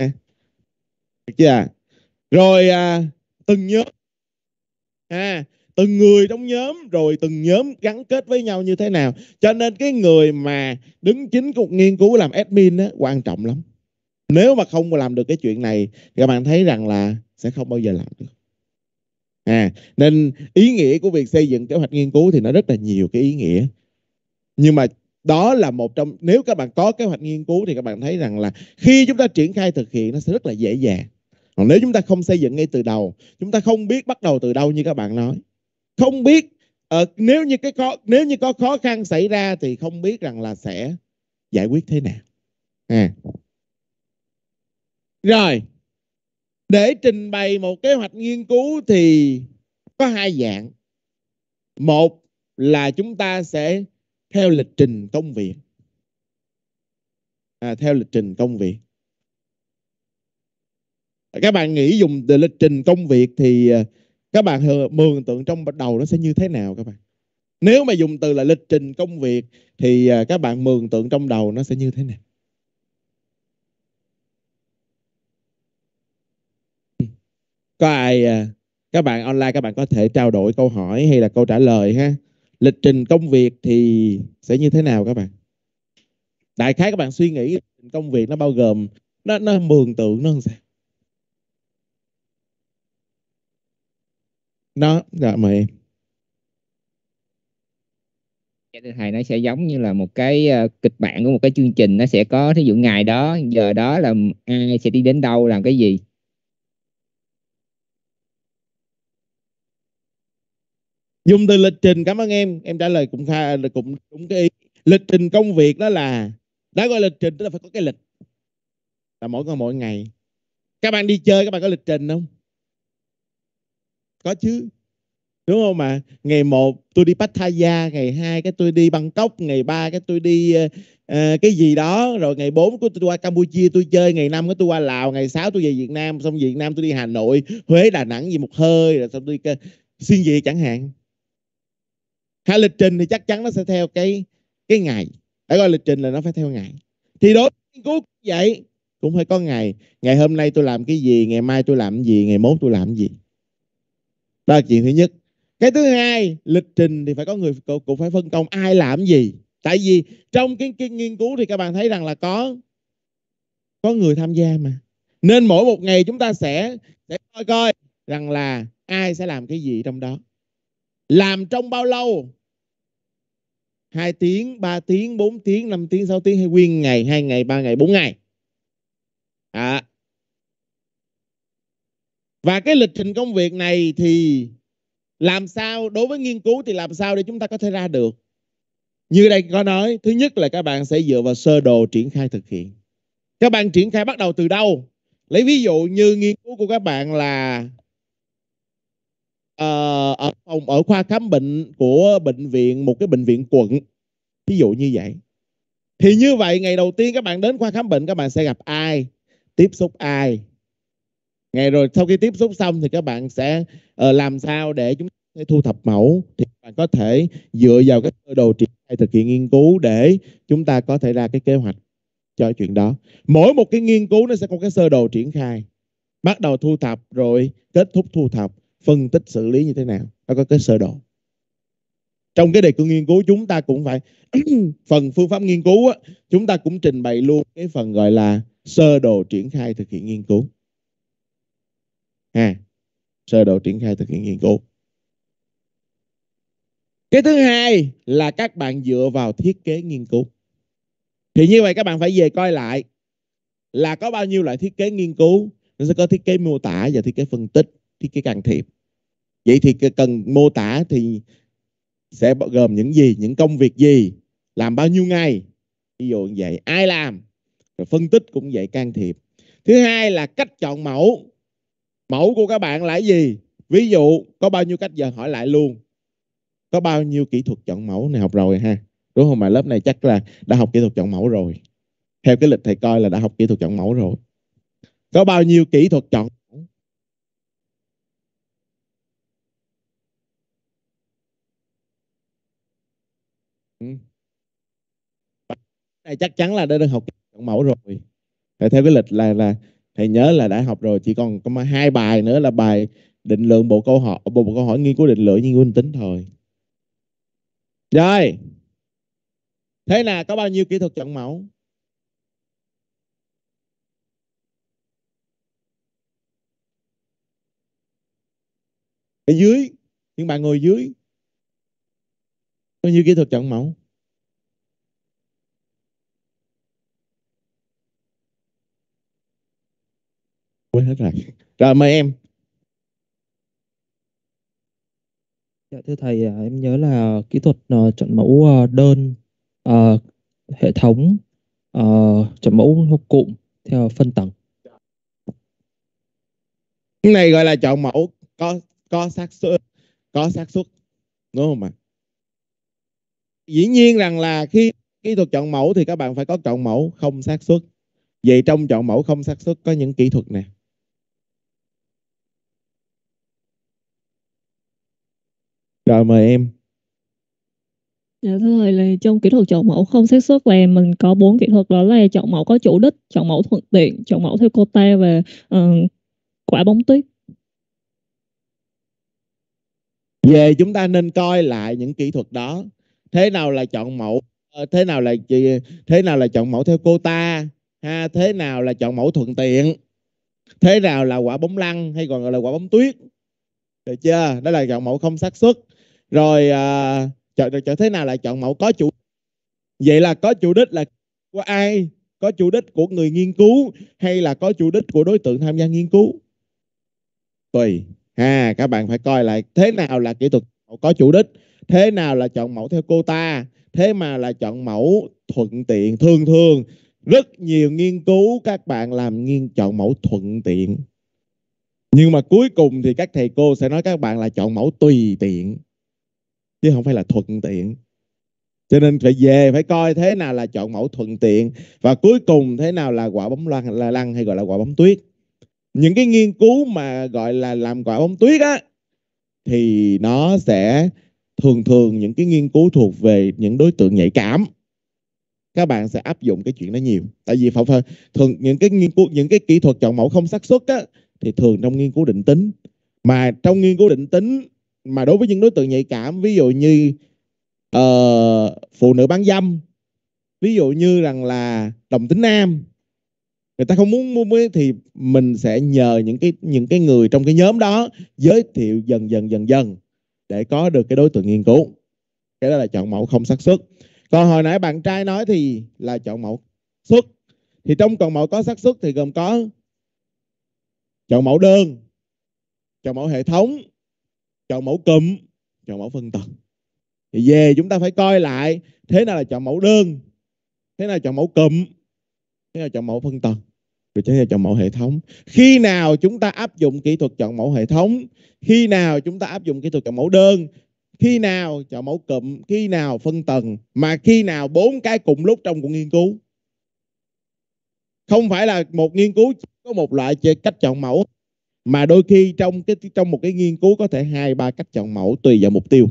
chưa rồi à, từng nhớ à, từng người trong nhóm rồi từng nhóm gắn kết với nhau như thế nào cho nên cái người mà đứng chính cuộc nghiên cứu làm admin á, quan trọng lắm nếu mà không làm được cái chuyện này các bạn thấy rằng là sẽ không bao giờ làm được à nên ý nghĩa của việc xây dựng kế hoạch nghiên cứu thì nó rất là nhiều cái ý nghĩa nhưng mà đó là một trong nếu các bạn có kế hoạch nghiên cứu thì các bạn thấy rằng là khi chúng ta triển khai thực hiện nó sẽ rất là dễ dàng còn nếu chúng ta không xây dựng ngay từ đầu chúng ta không biết bắt đầu từ đâu như các bạn nói không biết uh, nếu như cái khó nếu như có khó khăn xảy ra thì không biết rằng là sẽ giải quyết thế nào à. rồi để trình bày một kế hoạch nghiên cứu thì có hai dạng một là chúng ta sẽ theo lịch trình công việc à, theo lịch trình công việc các bạn nghĩ dùng để lịch trình công việc thì à, các bạn mường tượng trong đầu nó sẽ như thế nào các bạn nếu mà dùng từ là lịch trình công việc thì à, các bạn mường tượng trong đầu nó sẽ như thế nào có ai à, các bạn online các bạn có thể trao đổi câu hỏi hay là câu trả lời ha lịch trình công việc thì sẽ như thế nào các bạn đại khái các bạn suy nghĩ công việc nó bao gồm nó nó mường tượng nó làm sao đó dạ mày
dạ, thầy nó sẽ giống như là một cái ờ, kịch bản của một cái chương trình nó sẽ có thí dụ ngày đó giờ đó là ai
sẽ đi đến đâu làm cái gì dùng từ lịch trình cảm ơn em em trả lời cũng tha cũng đúng cái ý. lịch trình công việc đó là đã gọi lịch trình tức là phải có cái lịch là mỗi ngày mỗi ngày các bạn đi chơi các bạn có lịch trình không có chứ đúng không ạ ngày một tôi đi Pattaya ngày hai cái tôi đi Bangkok ngày ba cái tôi đi uh, cái gì đó rồi ngày bốn của tôi qua Campuchia tôi chơi ngày năm của tôi qua Lào ngày sáu tôi về Việt Nam xong Việt Nam tôi đi Hà Nội Huế Đà Nẵng gì một hơi rồi xong tôi đi xuyên Việt chẳng hạn hai lịch trình thì chắc chắn nó sẽ theo cái cái ngày phải gọi lịch trình là nó phải theo ngày thì đối với cứu vậy cũng phải có ngày ngày hôm nay tôi làm cái gì ngày mai tôi làm cái gì ngày mốt tôi làm cái gì đó là chuyện thứ nhất cái thứ hai lịch trình thì phải có người cũng phải phân công ai làm gì tại vì trong cái, cái nghiên cứu thì các bạn thấy rằng là có có người tham gia mà nên mỗi một ngày chúng ta sẽ sẽ coi coi rằng là ai sẽ làm cái gì trong đó làm trong bao lâu 2 tiếng, 3 tiếng, 4 tiếng, 5 tiếng, 6 tiếng hay nguyên ngày, 2 ngày, 3 ngày, 4 ngày. À, và cái lịch trình công việc này thì làm sao đối với nghiên cứu thì làm sao để chúng ta có thể ra được như đây có nói thứ nhất là các bạn sẽ dựa vào sơ đồ triển khai thực hiện các bạn triển khai bắt đầu từ đâu lấy ví dụ như nghiên cứu của các bạn là uh, ở phòng ở khoa khám bệnh của bệnh viện một cái bệnh viện quận ví dụ như vậy thì như vậy ngày đầu tiên các bạn đến khoa khám bệnh các bạn sẽ gặp ai tiếp xúc ai ngày rồi sau khi tiếp xúc xong thì các bạn sẽ uh, làm sao để chúng ta thu thập mẫu thì bạn có thể dựa vào cái sơ đồ triển khai thực hiện nghiên cứu để chúng ta có thể ra cái kế hoạch cho chuyện đó mỗi một cái nghiên cứu nó sẽ có cái sơ đồ triển khai bắt đầu thu thập rồi kết thúc thu thập phân tích xử lý như thế nào nó có cái sơ đồ trong cái đề cương nghiên cứu chúng ta cũng phải phần phương pháp nghiên cứu á, chúng ta cũng trình bày luôn cái phần gọi là sơ đồ triển khai thực hiện nghiên cứu ha sơ đồ triển khai thực hiện nghiên cứu cái thứ hai là các bạn dựa vào thiết kế nghiên cứu thì như vậy các bạn phải về coi lại là có bao nhiêu loại thiết kế nghiên cứu nó sẽ có thiết kế mô tả và thiết kế phân tích thiết kế can thiệp vậy thì cần mô tả thì sẽ gồm những gì những công việc gì làm bao nhiêu ngày ví dụ như vậy ai làm rồi phân tích cũng vậy can thiệp thứ hai là cách chọn mẫu mẫu của các bạn là gì ví dụ có bao nhiêu cách giờ hỏi lại luôn có bao nhiêu kỹ thuật chọn mẫu này học rồi ha đúng không mà lớp này chắc là đã học kỹ thuật chọn mẫu rồi theo cái lịch thầy coi là đã học kỹ thuật chọn mẫu rồi có bao nhiêu kỹ thuật chọn mẫu ừ. này chắc chắn là đã được học chọn mẫu rồi theo cái lịch là là thầy nhớ là đã học rồi chỉ còn có hai bài nữa là bài định lượng bộ câu hỏi bộ, bộ câu hỏi nghiên cứu định lượng nghiên cứu hình tính thôi rồi thế là có bao nhiêu kỹ thuật chọn mẫu ở dưới những bạn ngồi dưới bao nhiêu kỹ thuật chọn mẫu quên hết rồi rồi mời em dạ thưa thầy à, em nhớ là kỹ thuật uh, à, chọn mẫu uh, đơn uh, hệ thống uh, chọn mẫu hộp cụm theo phân tầng cái này gọi là chọn mẫu có có xác suất có xác suất đúng không ạ dĩ nhiên rằng là khi kỹ thuật chọn mẫu thì các bạn phải có chọn mẫu không xác suất vậy trong chọn mẫu không xác suất có những kỹ thuật nè Rồi mời em.
Dạ thưa thầy là trong kỹ thuật chọn mẫu không xác suất là mình có bốn kỹ thuật đó là chọn mẫu có chủ đích, chọn mẫu thuận tiện, chọn mẫu theo cô ta và uh, quả bóng tuyết.
Về chúng ta nên coi lại những kỹ thuật đó. Thế nào là chọn mẫu, ờ, thế nào là thế nào là chọn mẫu theo quota, ha, thế nào là chọn mẫu thuận tiện, thế nào là quả bóng lăn hay còn gọi là quả bóng tuyết. Được chưa? Đó là chọn mẫu không xác suất rồi chọn chọn chợ thế nào lại chọn mẫu có chủ vậy là có chủ đích là của ai có chủ đích của người nghiên cứu hay là có chủ đích của đối tượng tham gia nghiên cứu tùy ha các bạn phải coi lại thế nào là kỹ thuật mẫu có chủ đích thế nào là chọn mẫu theo cô ta thế mà là chọn mẫu thuận tiện thường thường rất nhiều nghiên cứu các bạn làm nghiên chọn mẫu thuận tiện nhưng mà cuối cùng thì các thầy cô sẽ nói các bạn là chọn mẫu tùy tiện chứ không phải là thuận tiện cho nên phải về phải coi thế nào là chọn mẫu thuận tiện và cuối cùng thế nào là quả bóng lăn là lăn hay gọi là quả bóng tuyết những cái nghiên cứu mà gọi là làm quả bóng tuyết á thì nó sẽ thường thường những cái nghiên cứu thuộc về những đối tượng nhạy cảm các bạn sẽ áp dụng cái chuyện đó nhiều tại vì phải, phải thường những cái nghiên cứu những cái kỹ thuật chọn mẫu không xác suất á thì thường trong nghiên cứu định tính mà trong nghiên cứu định tính mà đối với những đối tượng nhạy cảm ví dụ như uh, phụ nữ bán dâm ví dụ như rằng là đồng tính nam người ta không muốn mua mới thì mình sẽ nhờ những cái những cái người trong cái nhóm đó giới thiệu dần dần dần dần để có được cái đối tượng nghiên cứu cái đó là chọn mẫu không xác suất còn hồi nãy bạn trai nói thì là chọn mẫu suất thì trong chọn mẫu có xác suất thì gồm có chọn mẫu đơn chọn mẫu hệ thống chọn mẫu cụm chọn mẫu phân tầng thì về chúng ta phải coi lại thế nào là chọn mẫu đơn thế nào là chọn mẫu cụm thế nào là chọn mẫu phân tầng rồi thế nào là chọn mẫu hệ thống khi nào chúng ta áp dụng kỹ thuật chọn mẫu hệ thống khi nào chúng ta áp dụng kỹ thuật chọn mẫu đơn khi nào chọn mẫu cụm khi nào phân tầng mà khi nào bốn cái cùng lúc trong cuộc nghiên cứu không phải là một nghiên cứu chỉ có một loại cách chọn mẫu mà đôi khi trong cái trong một cái nghiên cứu có thể hai ba cách chọn mẫu tùy vào mục tiêu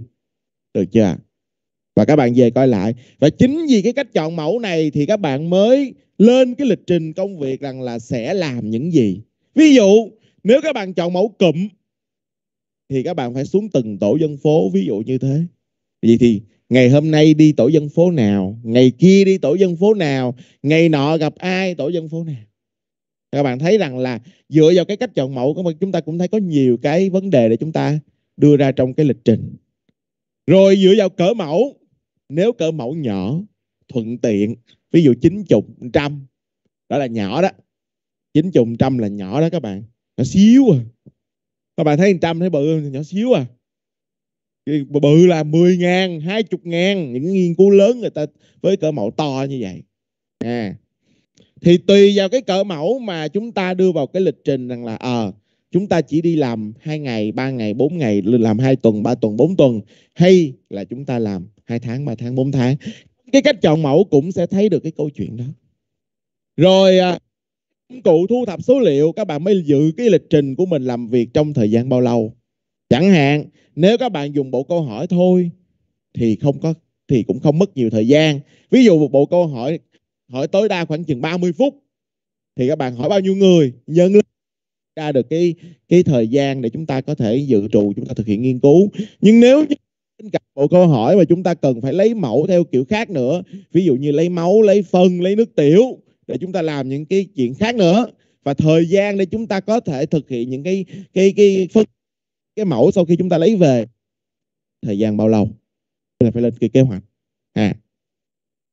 được chưa và các bạn về coi lại và chính vì cái cách chọn mẫu này thì các bạn mới lên cái lịch trình công việc rằng là sẽ làm những gì ví dụ nếu các bạn chọn mẫu cụm thì các bạn phải xuống từng tổ dân phố ví dụ như thế vậy thì ngày hôm nay đi tổ dân phố nào ngày kia đi tổ dân phố nào ngày nọ gặp ai tổ dân phố nào các bạn thấy rằng là dựa vào cái cách chọn mẫu của chúng ta cũng thấy có nhiều cái vấn đề để chúng ta đưa ra trong cái lịch trình rồi dựa vào cỡ mẫu nếu cỡ mẫu nhỏ thuận tiện ví dụ chín chục trăm đó là nhỏ đó chín chục trăm là nhỏ đó các bạn nhỏ xíu à các bạn thấy trăm thấy bự nhỏ xíu à bự là 10 ngàn, 20 ngàn những nghiên cứu lớn người ta với cỡ mẫu to như vậy à, thì tùy vào cái cỡ mẫu mà chúng ta đưa vào cái lịch trình rằng là ờ à, chúng ta chỉ đi làm hai ngày ba ngày bốn ngày làm hai tuần ba tuần bốn tuần hay là chúng ta làm hai tháng ba tháng bốn tháng cái cách chọn mẫu cũng sẽ thấy được cái câu chuyện đó rồi à, công cụ thu thập số liệu các bạn mới dự cái lịch trình của mình làm việc trong thời gian bao lâu chẳng hạn nếu các bạn dùng bộ câu hỏi thôi thì không có thì cũng không mất nhiều thời gian ví dụ một bộ câu hỏi hỏi tối đa khoảng chừng 30 phút thì các bạn hỏi bao nhiêu người nhân lên ra được cái cái thời gian để chúng ta có thể dự trù chúng ta thực hiện nghiên cứu nhưng nếu bên cạnh bộ câu hỏi mà chúng ta cần phải lấy mẫu theo kiểu khác nữa ví dụ như lấy máu lấy phân lấy nước tiểu để chúng ta làm những cái chuyện khác nữa và thời gian để chúng ta có thể thực hiện những cái cái cái phân cái mẫu sau khi chúng ta lấy về thời gian bao lâu là phải lên cái kế hoạch à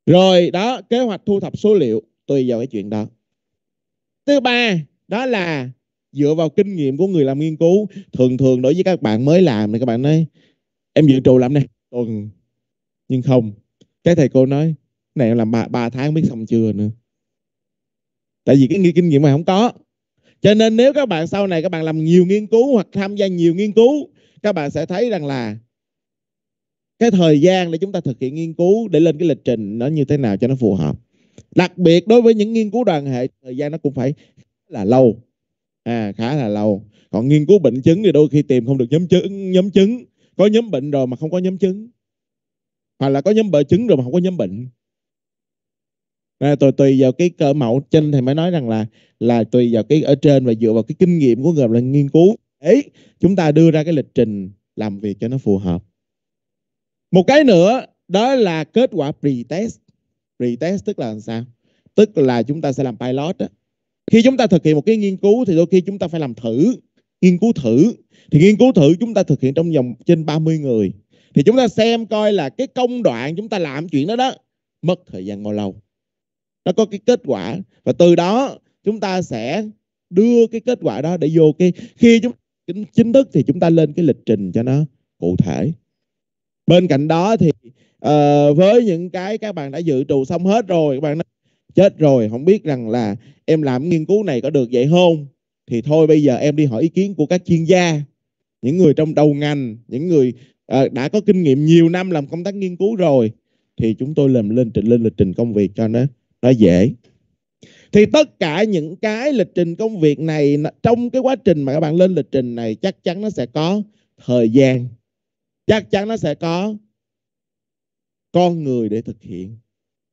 rồi đó kế hoạch thu thập số liệu tùy vào cái chuyện đó thứ ba đó là dựa vào kinh nghiệm của người làm nghiên cứu thường thường đối với các bạn mới làm thì các bạn nói em dự trù làm nè tuần nhưng không cái thầy cô nói này em làm ba ba tháng biết xong chưa nữa tại vì cái nghi kinh nghiệm mà không có cho nên nếu các bạn sau này các bạn làm nhiều nghiên cứu hoặc tham gia nhiều nghiên cứu các bạn sẽ thấy rằng là cái thời gian để chúng ta thực hiện nghiên cứu để lên cái lịch trình nó như thế nào cho nó phù hợp đặc biệt đối với những nghiên cứu đoàn hệ thời gian nó cũng phải là lâu à khá là lâu còn nghiên cứu bệnh chứng thì đôi khi tìm không được nhóm chứng nhóm chứng có nhóm bệnh rồi mà không có nhóm chứng hoặc là có nhóm bệnh chứng rồi mà không có nhóm bệnh à, tùy tùy vào cái cỡ mẫu trên thì mới nói rằng là là tùy vào cái ở trên và dựa vào cái kinh nghiệm của người làm nghiên cứu ấy chúng ta đưa ra cái lịch trình làm việc cho nó phù hợp một cái nữa đó là kết quả pre-test pre-test tức là làm sao tức là chúng ta sẽ làm pilot đó. khi chúng ta thực hiện một cái nghiên cứu thì đôi khi chúng ta phải làm thử nghiên cứu thử thì nghiên cứu thử chúng ta thực hiện trong vòng trên 30 người thì chúng ta xem coi là cái công đoạn chúng ta làm chuyện đó đó mất thời gian bao lâu nó có cái kết quả và từ đó chúng ta sẽ đưa cái kết quả đó để vô cái khi chúng chính thức thì chúng ta lên cái lịch trình cho nó cụ thể bên cạnh đó thì uh, với những cái các bạn đã dự trù xong hết rồi các bạn nói, chết rồi không biết rằng là em làm nghiên cứu này có được vậy không thì thôi bây giờ em đi hỏi ý kiến của các chuyên gia những người trong đầu ngành những người uh, đã có kinh nghiệm nhiều năm làm công tác nghiên cứu rồi thì chúng tôi làm lên trình lên lịch trình công việc cho nó nó dễ thì tất cả những cái lịch trình công việc này trong cái quá trình mà các bạn lên lịch trình này chắc chắn nó sẽ có thời gian chắc chắn nó sẽ có con người để thực hiện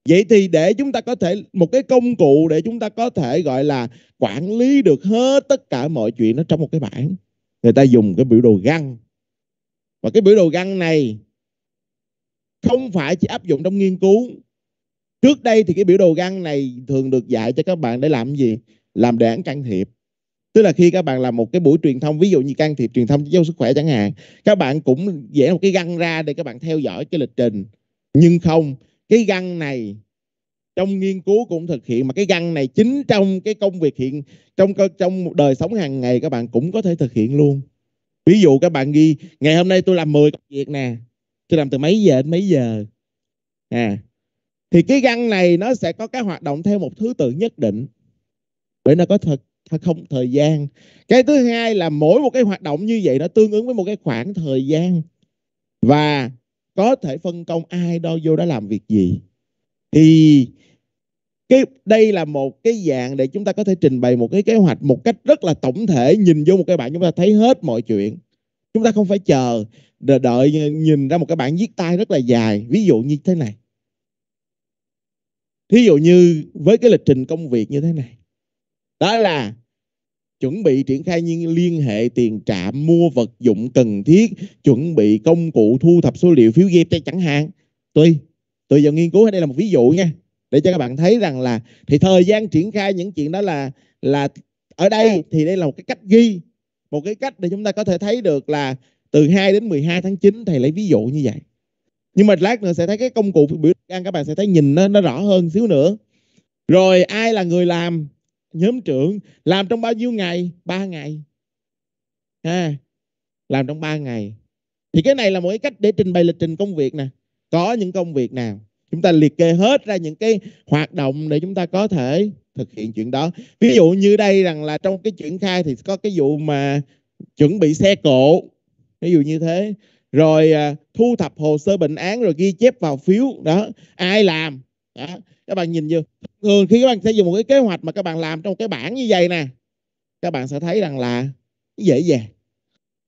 vậy thì để chúng ta có thể một cái công cụ để chúng ta có thể gọi là quản lý được hết tất cả mọi chuyện nó trong một cái bảng người ta dùng cái biểu đồ găng và cái biểu đồ găng này không phải chỉ áp dụng trong nghiên cứu trước đây thì cái biểu đồ găng này thường được dạy cho các bạn để làm gì làm đề án can thiệp tức là khi các bạn làm một cái buổi truyền thông ví dụ như can thiệp truyền thông giáo sức khỏe chẳng hạn các bạn cũng vẽ một cái găng ra để các bạn theo dõi cái lịch trình nhưng không cái găng này trong nghiên cứu cũng thực hiện mà cái găng này chính trong cái công việc hiện trong trong một đời sống hàng ngày các bạn cũng có thể thực hiện luôn ví dụ các bạn ghi ngày hôm nay tôi làm 10 công việc nè tôi làm từ mấy giờ đến mấy giờ à thì cái găng này nó sẽ có cái hoạt động theo một thứ tự nhất định để nó có thực không thời gian cái thứ hai là mỗi một cái hoạt động như vậy nó tương ứng với một cái khoảng thời gian và có thể phân công ai đâu vô đã làm việc gì thì cái đây là một cái dạng để chúng ta có thể trình bày một cái kế hoạch một cách rất là tổng thể nhìn vô một cái bản chúng ta thấy hết mọi chuyện chúng ta không phải chờ đợi nhìn ra một cái bản viết tay rất là dài ví dụ như thế này thí dụ như với cái lịch trình công việc như thế này đó là chuẩn bị triển khai liên hệ tiền trạm mua vật dụng cần thiết chuẩn bị công cụ thu thập số liệu phiếu game chẳng hạn tùy tùy vào nghiên cứu đây là một ví dụ nha để cho các bạn thấy rằng là thì thời gian triển khai những chuyện đó là là ở đây thì đây là một cái cách ghi một cái cách để chúng ta có thể thấy được là từ 2 đến 12 tháng 9 thầy lấy ví dụ như vậy nhưng mà lát nữa sẽ thấy cái công cụ biểu gan các bạn sẽ thấy nhìn nó, nó rõ hơn xíu nữa rồi ai là người làm nhóm trưởng làm trong bao nhiêu ngày ba ngày ha làm trong ba ngày thì cái này là một cái cách để trình bày lịch trình công việc nè có những công việc nào chúng ta liệt kê hết ra những cái hoạt động để chúng ta có thể thực hiện chuyện đó ví dụ như đây rằng là trong cái triển khai thì có cái vụ mà chuẩn bị xe cộ ví dụ như thế rồi à, thu thập hồ sơ bệnh án rồi ghi chép vào phiếu đó ai làm à, các bạn nhìn vô thường khi các bạn sẽ dùng một cái kế hoạch mà các bạn làm trong cái bảng như vậy nè các bạn sẽ thấy rằng là dễ dàng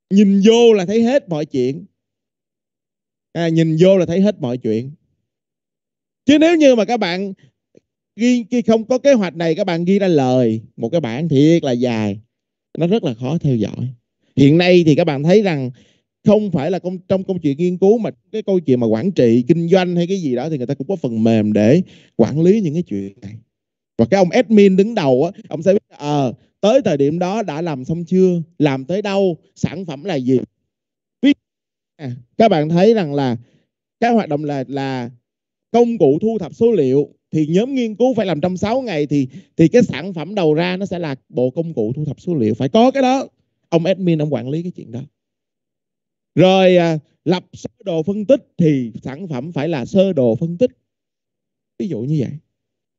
nhìn vô là thấy hết mọi chuyện à, nhìn vô là thấy hết mọi chuyện chứ nếu như mà các bạn ghi, ghi không có kế hoạch này các bạn ghi ra lời một cái bảng thiệt là dài nó rất là khó theo dõi hiện nay thì các bạn thấy rằng không phải là công trong công chuyện nghiên cứu mà cái câu chuyện mà quản trị kinh doanh hay cái gì đó thì người ta cũng có phần mềm để quản lý những cái chuyện này và cái ông admin đứng đầu á ông sẽ biết à, tới thời điểm đó đã làm xong chưa làm tới đâu sản phẩm là gì à, các bạn thấy rằng là cái hoạt động là là công cụ thu thập số liệu thì nhóm nghiên cứu phải làm trong 6 ngày thì thì cái sản phẩm đầu ra nó sẽ là bộ công cụ thu thập số liệu phải có cái đó ông admin ông quản lý cái chuyện đó rồi à, lập sơ đồ phân tích thì sản phẩm phải là sơ đồ phân tích ví dụ như vậy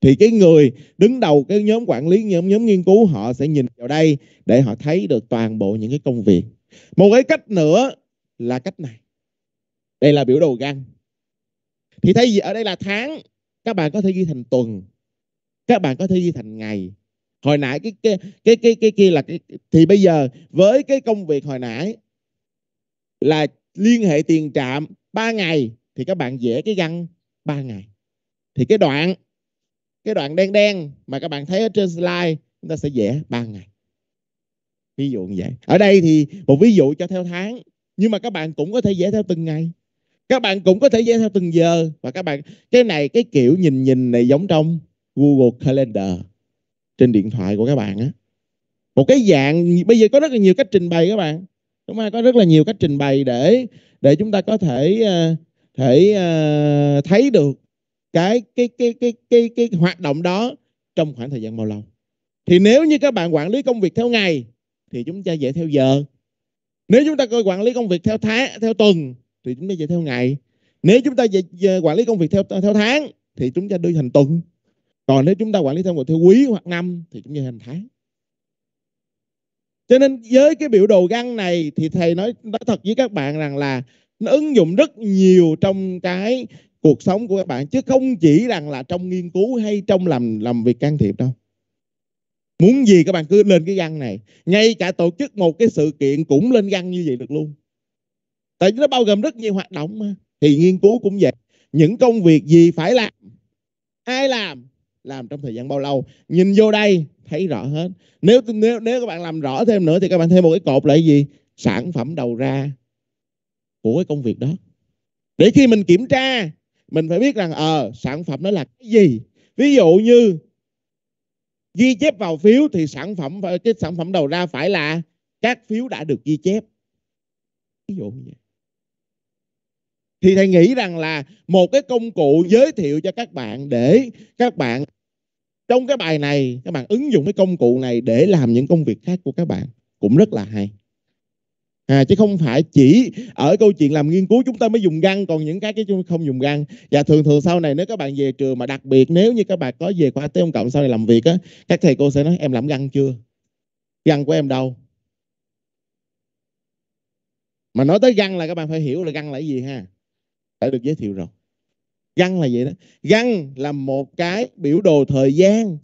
thì cái người đứng đầu cái nhóm quản lý nhóm nhóm nghiên cứu họ sẽ nhìn vào đây để họ thấy được toàn bộ những cái công việc một cái cách nữa là cách này đây là biểu đồ găng thì thấy gì ở đây là tháng các bạn có thể ghi thành tuần các bạn có thể ghi thành ngày hồi nãy cái cái cái cái cái kia là cái, thì bây giờ với cái công việc hồi nãy là liên hệ tiền trạm 3 ngày thì các bạn vẽ cái găng 3 ngày thì cái đoạn cái đoạn đen đen mà các bạn thấy ở trên slide chúng ta sẽ vẽ 3 ngày ví dụ như vậy ở đây thì một ví dụ cho theo tháng nhưng mà các bạn cũng có thể vẽ theo từng ngày các bạn cũng có thể vẽ theo từng giờ và các bạn cái này cái kiểu nhìn nhìn này giống trong Google Calendar trên điện thoại của các bạn á một cái dạng bây giờ có rất là nhiều cách trình bày các bạn chúng ta có rất là nhiều cách trình bày để để chúng ta có thể ờ, thể ờ, thấy được cái cái cái cái cái cái hoạt động đó trong khoảng thời gian bao lâu thì nếu như các bạn quản lý công việc theo ngày thì chúng ta dễ theo giờ nếu chúng ta coi quản lý công việc theo tháng theo tuần thì chúng ta dễ theo ngày nếu chúng ta dễ, quản lý công việc theo theo tháng thì chúng ta đưa thành tuần còn nếu chúng ta quản lý theo một theo quý hoặc năm thì chúng ta thành tháng cho nên với cái biểu đồ găng này thì thầy nói nói thật với các bạn rằng là nó ứng dụng rất nhiều trong cái cuộc sống của các bạn chứ không chỉ rằng là trong nghiên cứu hay trong làm làm việc can thiệp đâu muốn gì các bạn cứ lên cái găng này ngay cả tổ chức một cái sự kiện cũng lên găng như vậy được luôn tại vì nó bao gồm rất nhiều hoạt động mà thì nghiên cứu cũng vậy những công việc gì phải làm ai làm làm trong thời gian bao lâu nhìn vô đây thấy rõ hết nếu nếu nếu các bạn làm rõ thêm nữa thì các bạn thêm một cái cột là gì sản phẩm đầu ra của cái công việc đó để khi mình kiểm tra mình phải biết rằng ờ sản phẩm đó là cái gì ví dụ như ghi chép vào phiếu thì sản phẩm cái sản phẩm đầu ra phải là các phiếu đã được ghi chép ví dụ như vậy thì thầy nghĩ rằng là một cái công cụ giới thiệu cho các bạn để các bạn trong cái bài này các bạn ứng dụng cái công cụ này để làm những công việc khác của các bạn cũng rất là hay à, chứ không phải chỉ ở câu chuyện làm nghiên cứu chúng ta mới dùng găng còn những cái cái chúng không dùng găng và thường thường sau này nếu các bạn về trường mà đặc biệt nếu như các bạn có về khoa tế công cộng sau này làm việc á các thầy cô sẽ nói em làm găng chưa găng của em đâu mà nói tới găng là các bạn phải hiểu là găng là cái gì ha đã được giới thiệu rồi găng là vậy đó găng là một cái biểu đồ thời gian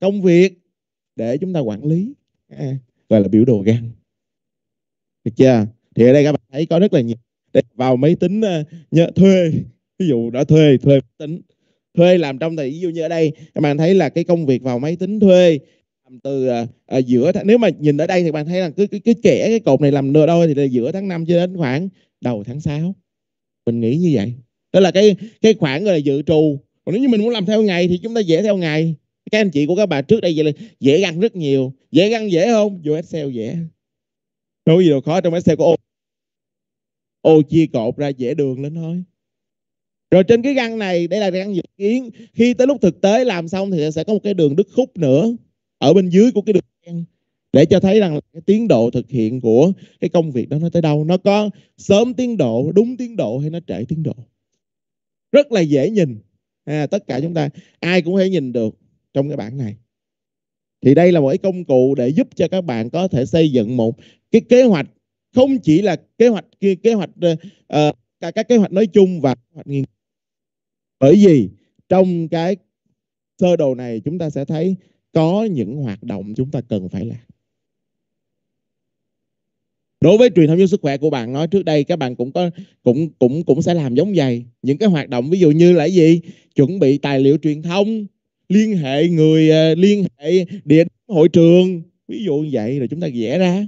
công việc để chúng ta quản lý à, gọi là biểu đồ găng được chưa thì ở đây các bạn thấy có rất là nhiều để vào máy tính ờ, nhớ thuê ví dụ đã thuê thuê máy tính thuê làm trong thời ví dụ như ở đây các bạn thấy là cái công việc vào máy tính thuê làm từ à, giữa nếu mà nhìn ở đây thì bạn thấy là cứ cứ, cứ kẻ cái cột này làm nửa đôi thì là giữa tháng 5 cho đến khoảng đầu tháng 6 mình nghĩ như vậy đó là cái cái khoản gọi là dự trù còn nếu như mình muốn làm theo ngày thì chúng ta dễ theo ngày các anh chị của các bà trước đây vậy là dễ găng rất nhiều dễ găng dễ không vô excel dễ đâu gì đâu khó trong excel có ô ô chia cột ra dễ đường lên thôi rồi trên cái găng này đây là găng dự kiến khi tới lúc thực tế làm xong thì sẽ có một cái đường đứt khúc nữa ở bên dưới của cái đường đen để cho thấy rằng cái tiến độ thực hiện của cái công việc đó nó tới đâu nó có sớm tiến độ đúng tiến độ hay nó trễ tiến độ rất là dễ nhìn à, tất cả chúng ta ai cũng có thể nhìn được trong cái bảng này thì đây là một cái công cụ để giúp cho các bạn có thể xây dựng một cái kế hoạch không chỉ là kế hoạch kế, kế hoạch uh, cả các kế hoạch nói chung và kế hoạch nghiên bởi vì trong cái sơ đồ này chúng ta sẽ thấy có những hoạt động chúng ta cần phải làm đối với truyền thông cho sức khỏe của bạn nói trước đây các bạn cũng có cũng cũng cũng sẽ làm giống vậy những cái hoạt động ví dụ như là gì chuẩn bị tài liệu truyền thông liên hệ người ờ, liên hệ địa hội trường ví dụ như vậy rồi chúng ta vẽ ra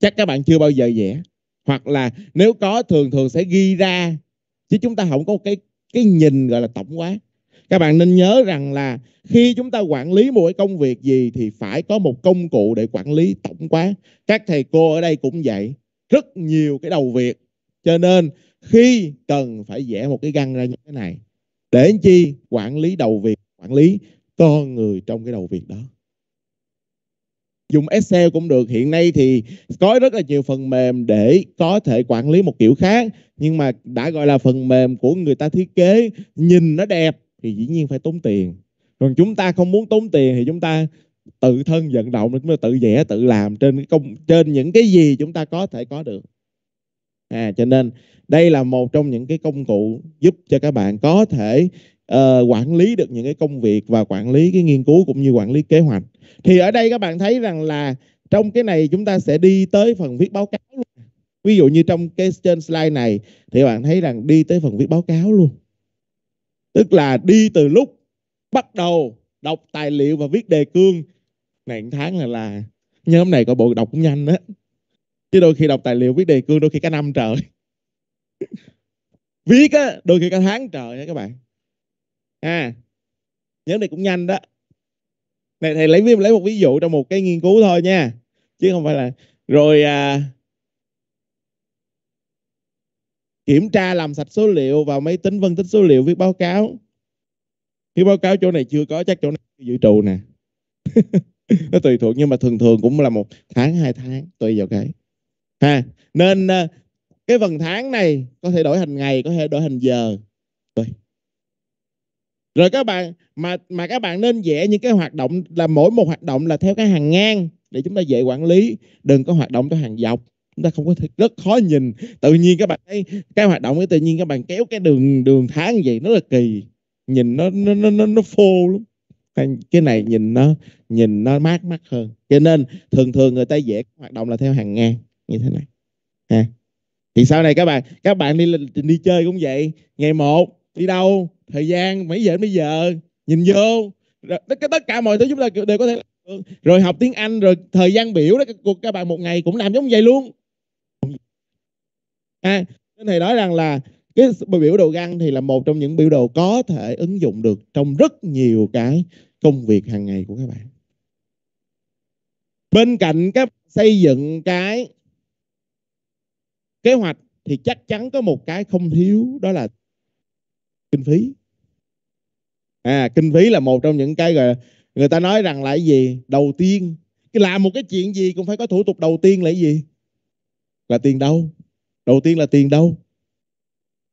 chắc các bạn chưa bao giờ vẽ hoặc là nếu có thường thường sẽ ghi ra chứ chúng ta không có cái cái nhìn gọi là tổng quát các bạn nên nhớ rằng là khi chúng ta quản lý một cái công việc gì thì phải có một công cụ để quản lý tổng quát các thầy cô ở đây cũng vậy rất nhiều cái đầu việc cho nên khi cần phải vẽ một cái găng ra như thế này để chi quản lý đầu việc quản lý con người trong cái đầu việc đó dùng Excel cũng được hiện nay thì có rất là nhiều phần mềm để có thể quản lý một kiểu khác nhưng mà đã gọi là phần mềm của người ta thiết kế nhìn nó đẹp thì dĩ nhiên phải tốn tiền còn chúng ta không muốn tốn tiền thì chúng ta tự thân vận động chúng ta tự vẽ tự làm trên cái công trên những cái gì chúng ta có thể có được à cho nên đây là một trong những cái công cụ giúp cho các bạn có thể uh, quản lý được những cái công việc và quản lý cái nghiên cứu cũng như quản lý kế hoạch thì ở đây các bạn thấy rằng là trong cái này chúng ta sẽ đi tới phần viết báo cáo ví dụ như trong cái trên slide này thì bạn thấy rằng đi tới phần viết báo cáo luôn tức là đi từ lúc bắt đầu đọc tài liệu và viết đề cương này tháng là là nhóm này có bộ đọc cũng nhanh đó chứ đôi khi đọc tài liệu viết đề cương đôi khi cả năm trời viết á đôi khi cả tháng trời nha các bạn à nhóm này cũng nhanh đó này thầy lấy lấy một ví dụ trong một cái nghiên cứu thôi nha chứ không phải là rồi à, kiểm tra làm sạch số liệu vào máy tính phân tích số liệu viết báo cáo khi báo cáo chỗ này chưa có chắc chỗ này dự trù nè nó tùy thuộc nhưng mà thường thường cũng là một tháng hai tháng tùy vào cái ha nên ờ, cái phần tháng này có thể đổi thành ngày có thể đổi thành giờ rồi rồi các bạn mà mà các bạn nên vẽ những cái hoạt động là mỗi một hoạt động là theo cái hàng ngang để chúng ta dễ quản lý đừng có hoạt động theo hàng dọc chúng ta không có thể rất khó nhìn tự nhiên các bạn thấy cái hoạt động ấy tự nhiên các bạn kéo cái đường đường tháng như vậy nó là kỳ nhìn nó nó nó nó, nó phô lắm cái này nhìn nó nhìn nó mát mắt hơn cho nên thường thường người ta dễ hoạt động là theo hàng ngang như thế này ha thì sau này các bạn các bạn đi đi chơi cũng vậy ngày một đi đâu thời gian mấy giờ mấy giờ nhìn vô tất tất cả mọi thứ chúng ta đều có thể rồi học tiếng anh rồi thời gian biểu đó các bạn một ngày cũng làm giống vậy luôn à, nên thầy nói rằng là cái biểu đồ găng thì là một trong những biểu đồ có thể ứng dụng được trong rất nhiều cái công việc hàng ngày của các bạn bên cạnh cái xây dựng cái kế hoạch thì chắc chắn có một cái không thiếu đó là kinh phí à kinh phí là một trong những cái gọi người ta nói rằng là cái gì đầu tiên làm một cái chuyện gì cũng phải có thủ tục đầu tiên là cái gì là tiền đâu đầu tiên là tiền đâu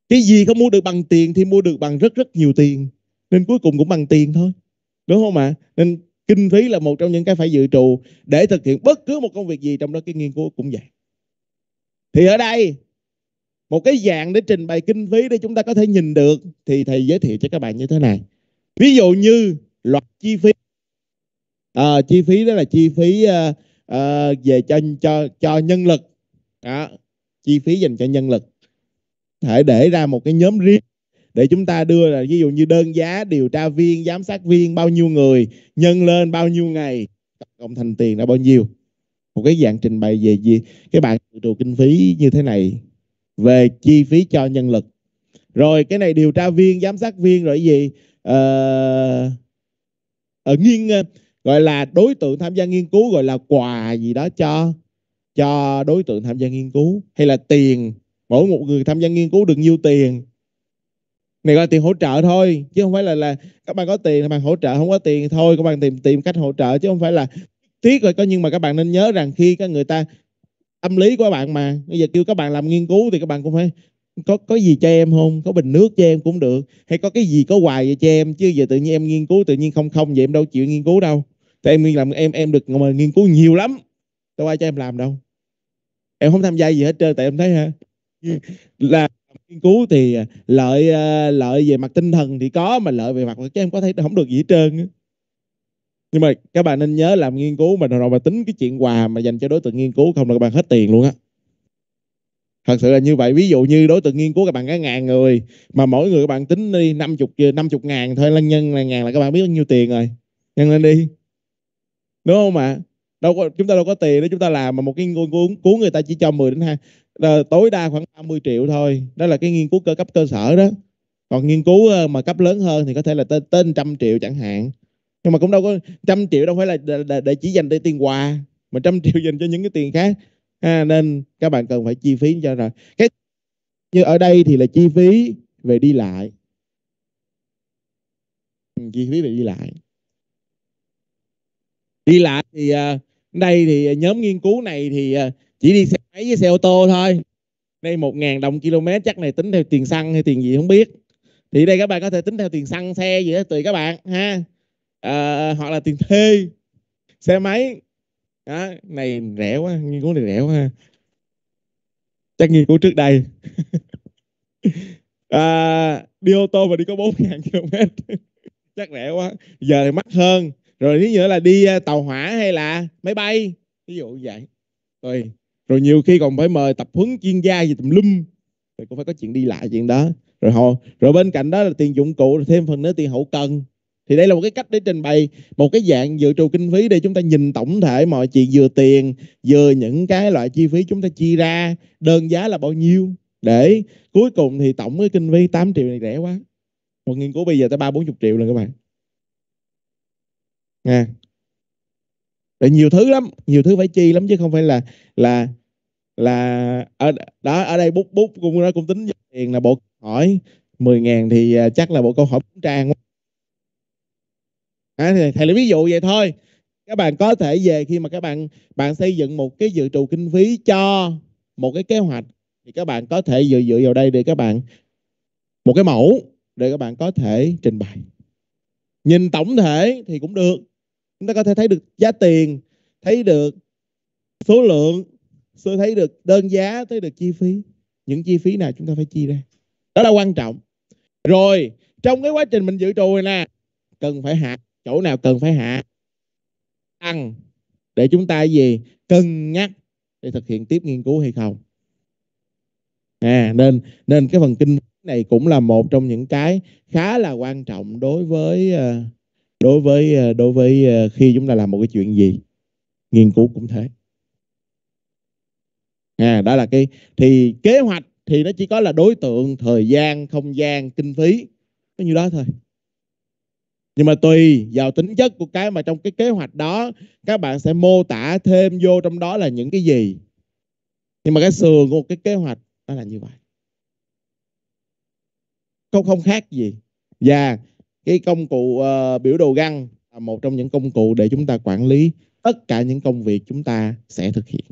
cái gì không mua được bằng tiền thì mua được bằng rất rất nhiều tiền nên cuối cùng cũng bằng tiền thôi đúng không ạ à? nên kinh phí là một trong những cái phải dự trù để thực hiện bất cứ một công việc gì trong đó cái nghiên cứu cũng vậy thì ở đây một cái dạng để trình bày kinh phí để chúng ta có thể nhìn được thì thầy giới thiệu cho các bạn như thế này ví dụ như loạt chi phí à, chi phí đó là chi phí à, à, về cho cho cho nhân lực đó chi phí dành cho nhân lực thể để ra một cái nhóm riêng để chúng ta đưa là ví dụ như đơn giá điều tra viên giám sát viên bao nhiêu người nhân lên bao nhiêu ngày cộng thành tiền là bao nhiêu một cái dạng trình bày về gì cái bạn trụ kinh phí như thế này về chi phí cho nhân lực rồi cái này điều tra viên giám sát viên rồi gì ờ, ở ờ, nghiên ờ, gọi là đối tượng tham gia nghiên cứu gọi là quà gì đó cho cho đối tượng tham gia nghiên cứu hay là tiền mỗi một người tham gia nghiên cứu được nhiêu tiền này gọi là tiền hỗ trợ thôi chứ không phải là là các bạn có tiền các bạn hỗ trợ không có tiền thôi các bạn tìm tìm cách hỗ trợ chứ không phải là tiếc rồi có nhưng mà các bạn nên nhớ rằng khi các người ta tâm lý của các bạn mà bây giờ kêu các bạn làm nghiên cứu thì các bạn cũng phải có có gì cho em không có bình nước cho em cũng được hay có cái gì có quà vậy cho em chứ giờ tự nhiên em nghiên cứu tự nhiên không không vậy em đâu chịu nghiên cứu đâu tại em làm em em được mà nghiên cứu nhiều lắm đâu ai cho em làm đâu em không tham gia gì hết trơn tại em thấy ha là nghiên cứu thì à, lợi à, lợi về mặt tinh thần thì có mà lợi về mặt chứ em có thấy không được gì hết trơn nhưng mà các bạn nên nhớ làm nghiên cứu mà rồi mà tính cái chuyện quà mà dành cho đối tượng nghiên cứu không là các bạn hết tiền luôn á thật sự là như vậy ví dụ như đối tượng nghiên cứu các bạn cả ngàn người mà mỗi người các bạn tính đi năm 50 50 à, ngàn thôi là nhân là ngàn là các bạn biết bao nhiêu tiền rồi nhân lên đi đúng không ạ à? đâu có chúng ta đâu có tiền để chúng ta làm mà một cái nghiên cứu cứu người ta chỉ cho 10 đến hai ờ, tối đa khoảng 30 triệu thôi đó là cái nghiên cứu cơ cấp cơ sở đó còn nghiên cứu ờ, mà cấp lớn hơn thì có thể là tên tên trăm triệu chẳng hạn nhưng mà cũng đâu có trăm triệu đâu phải là để, để chỉ dành để tiền quà mà trăm triệu dành cho những cái tiền khác à, nên các bạn cần phải chi phí cho rồi cái như ở đây thì là chi phí về đi lại chi phí về đi lại đi lại thì uh, đây thì à, nhóm nghiên cứu này thì à, chỉ đi xe máy với xe ô tô thôi đây một ngàn đồng km chắc này tính theo tiền xăng hay tiền gì không biết thì đây các bạn có thể tính theo tiền xăng xe gì đó tùy các bạn ha à, hoặc là tiền thuê xe máy đó, này rẻ quá nghiên cứu này rẻ quá ha chắc nghiên cứu trước đây à, đi ô tô mà đi có 4.000 km chắc rẻ quá giờ thì mắc hơn rồi thứ nữa là đi à, tàu hỏa hay là máy bay ví dụ vậy rồi rồi nhiều khi còn phải mời tập huấn chuyên gia gì tùm lum rồi cũng phải có chuyện đi lại chuyện đó rồi họ rồi bên cạnh đó là tiền dụng cụ rồi thêm phần nữa tiền hậu cần thì đây là một cái cách để trình bày một cái dạng dự trù kinh phí để chúng ta nhìn tổng thể mọi chuyện vừa tiền vừa những cái loại chi phí chúng ta chi ra đơn giá là bao nhiêu để cuối cùng thì tổng cái kinh phí 8 triệu này rẻ quá một nghiên cứu bây giờ tới ba bốn chục triệu rồi các bạn nha Rồi nhiều thứ lắm nhiều thứ phải chi lắm chứ không phải là là là ở đó ở đây bút bút cũng nó cũng tính tiền là bộ hỏi 10.000 thì à, chắc là bộ câu hỏi trang à, thì thầy lấy ví dụ vậy thôi các bạn có thể về khi mà các bạn bạn xây dựng một cái dự trù kinh phí cho một cái kế hoạch thì các bạn có thể dựa dựa vào đây để các bạn một cái mẫu để các bạn có thể trình bày nhìn tổng thể thì cũng được chúng ta có thể thấy được giá tiền thấy được số lượng sẽ thấy được đơn giá thấy được chi phí những chi phí nào chúng ta phải chi ra đó là quan trọng rồi trong cái quá trình mình dự trù này nè cần phải hạ chỗ nào cần phải hạ ăn để chúng ta gì cân nhắc để thực hiện tiếp nghiên cứu hay không à nên nên cái phần kinh này cũng là một trong những cái khá là quan trọng đối với uh, đối với ờ, đối với ờ, khi chúng ta làm một cái chuyện gì nghiên cứu cũng thế à, đó là cái thì kế hoạch thì nó chỉ có là đối tượng thời gian không gian kinh phí có như đó thôi nhưng mà tùy vào tính chất của cái mà trong cái kế hoạch đó các bạn sẽ mô tả thêm vô trong đó là những cái gì nhưng mà cái sườn của một cái kế hoạch nó là như vậy không không khác gì và cái công cụ uh, biểu đồ găng là một trong những công cụ để chúng ta quản lý tất cả những công việc chúng ta sẽ thực hiện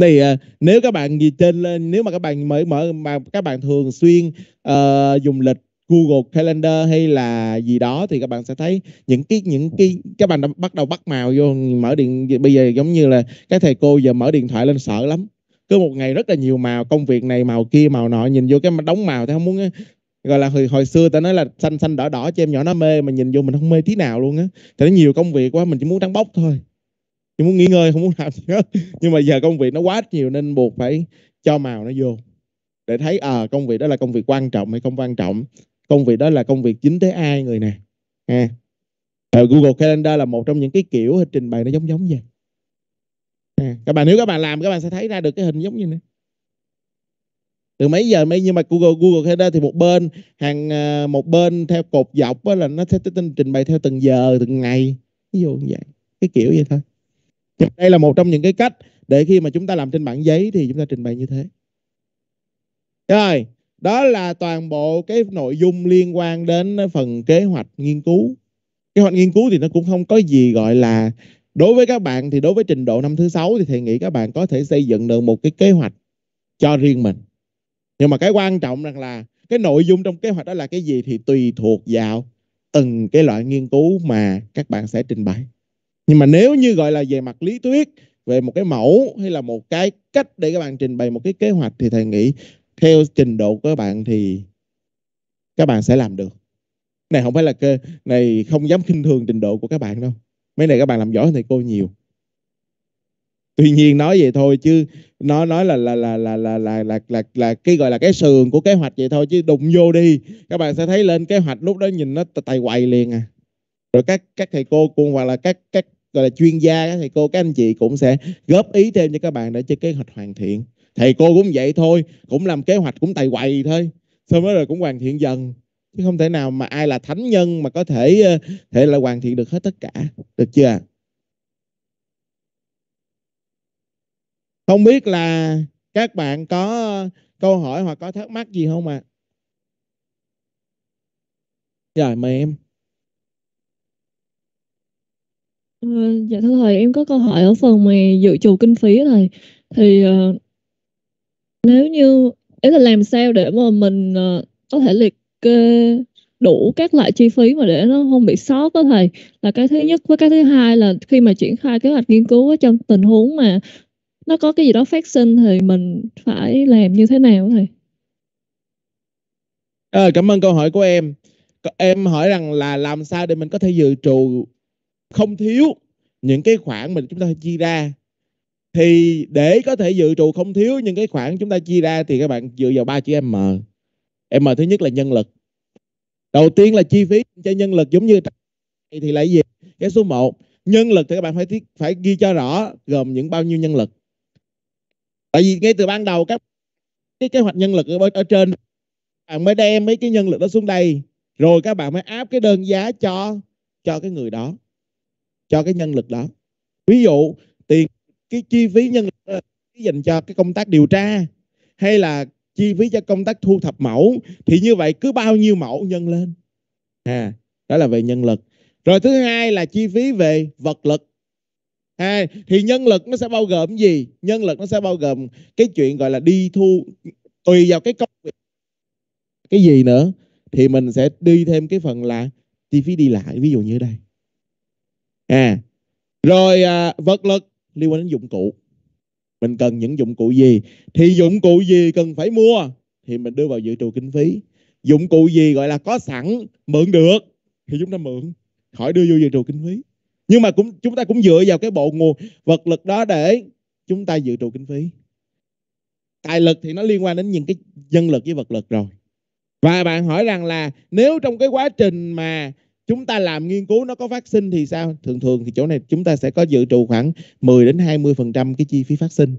thì uh, ờ, nếu các bạn gì trên lên nếu mà các bạn mở mở mà các bạn thường xuyên uh, dùng lịch Google Calendar hay là gì đó thì các bạn sẽ thấy những cái những cái các bạn đã bắt đầu bắt màu vô mở điện bây giờ giống như là các thầy cô giờ mở điện thoại lên sợ lắm cứ một ngày rất là nhiều màu công việc này màu kia màu nọ nhìn vô cái đóng màu thì không muốn gọi là hồi, hồi xưa ta nói là xanh xanh đỏ đỏ cho em nhỏ nó mê mà nhìn vô mình không mê tí nào luôn á thì nó nhiều công việc quá mình chỉ muốn đắng bóc thôi chỉ muốn nghỉ ngơi không muốn làm gì hết nhưng mà giờ công việc nó quá nhiều nên buộc phải cho màu nó vô để thấy à công việc đó là công việc quan trọng hay không quan trọng công việc đó là công việc chính tới ai người nè ha à, ờ, Google Calendar là một trong những cái kiểu trình bày nó giống giống vậy Ừ, các bạn nếu các bạn làm các bạn sẽ thấy ra được cái hình giống như này từ mấy giờ mấy nhưng mà Google Google Calendar thì một bên hàng ờ, một bên theo cột dọc á, là nó sẽ tinh trình bày theo từng giờ từng ngày ví dụ như vậy cái kiểu vậy thôi đây là một trong những cái cách để khi mà chúng ta làm trên bản giấy thì chúng ta trình bày như thế rồi đó là toàn bộ cái nội dung liên quan đến phần kế hoạch nghiên cứu kế hoạch nghiên cứu thì nó cũng không có gì gọi là đối với các bạn thì đối với trình độ năm thứ sáu thì thầy nghĩ các bạn có thể xây dựng được một cái kế hoạch cho riêng mình nhưng mà cái quan trọng rằng là cái nội dung trong kế hoạch đó là cái gì thì tùy thuộc vào từng cái loại nghiên cứu mà các bạn sẽ trình bày nhưng mà nếu như gọi là về mặt lý thuyết về một cái mẫu hay là một cái cách để các bạn trình bày một cái kế hoạch thì thầy nghĩ theo trình độ của các bạn thì các bạn sẽ làm được này không phải là cơ này không dám khinh thường trình độ của các bạn đâu mấy này các bạn làm giỏi hơn thầy cô nhiều tuy nhiên nói vậy thôi chứ nó nói là là là là là là là là, là cái gọi là cái sườn của kế hoạch vậy thôi chứ đụng vô đi các bạn sẽ thấy lên kế hoạch lúc đó nhìn nó tài quậy liền à rồi các các thầy cô cũng hoặc là các các gọi là chuyên gia các thầy cô các anh chị cũng sẽ góp ý thêm cho các bạn để cho kế hoạch hoàn thiện thầy cô cũng vậy thôi cũng làm kế hoạch cũng tài quậy thôi xong đó rồi cũng hoàn thiện dần chứ không thể nào mà ai là thánh nhân mà có thể ờ, thể là hoàn thiện được hết tất cả được chưa không biết là các bạn có câu hỏi hoặc có thắc mắc gì không ạ à? rồi mời em
ờ, dạ thưa thầy em có câu hỏi ở phần mà dự trù kinh phí thầy thì uh, nếu như ý là làm sao để mà mình uh, có thể liệt kê đủ các loại chi phí mà để nó không bị sót có thầy là cái thứ nhất với cái thứ hai là khi mà triển khai kế hoạch nghiên cứu trong tình huống mà nó có cái gì đó phát sinh thì mình phải làm như thế nào thầy
à, cảm ơn câu hỏi của em em hỏi rằng là làm sao để mình có thể dự trù không thiếu những cái khoản mình chúng ta chi ra thì để có thể dự trù không thiếu những cái khoản chúng ta chi ra thì các bạn dựa vào ba chữ M em mời thứ nhất là nhân lực đầu tiên là chi phí cho nhân lực giống như thì là gì cái số 1 nhân lực thì các bạn phải thiết, phải ghi cho rõ gồm những bao nhiêu nhân lực tại vì ngay từ ban đầu các cái kế hoạch nhân lực ở, ở trên bạn mới đem mấy cái nhân lực đó xuống đây rồi các bạn mới áp cái đơn giá cho cho cái người đó cho cái nhân lực đó ví dụ tiền cái chi phí nhân lực ờ, dành cho cái công tác điều tra hay là chi phí cho công tác thu thập mẫu thì như vậy cứ bao nhiêu mẫu nhân lên à đó là về nhân lực rồi thứ hai là chi phí về vật lực à, thì nhân lực nó sẽ bao gồm gì nhân lực nó sẽ bao gồm cái chuyện gọi là đi thu tùy vào cái công việc cái gì nữa thì mình sẽ đi thêm cái phần là chi phí đi lại ví dụ như đây à rồi à, vật lực liên quan đến dụng cụ mình cần những dụng cụ gì thì dụng cụ gì cần phải mua thì mình đưa vào dự trù kinh phí dụng cụ gì gọi là có sẵn mượn được thì chúng ta mượn khỏi đưa vô dự trù kinh phí nhưng mà cũng chúng ta cũng dựa vào cái bộ nguồn vật lực đó để chúng ta dự trù kinh phí tài lực thì nó liên quan đến những cái nhân lực với vật lực rồi và bạn hỏi rằng là nếu trong cái quá trình mà chúng ta làm nghiên cứu nó có phát sinh thì sao thường thường thì chỗ này chúng ta sẽ có dự trù khoảng 10 đến 20 phần trăm cái chi phí phát sinh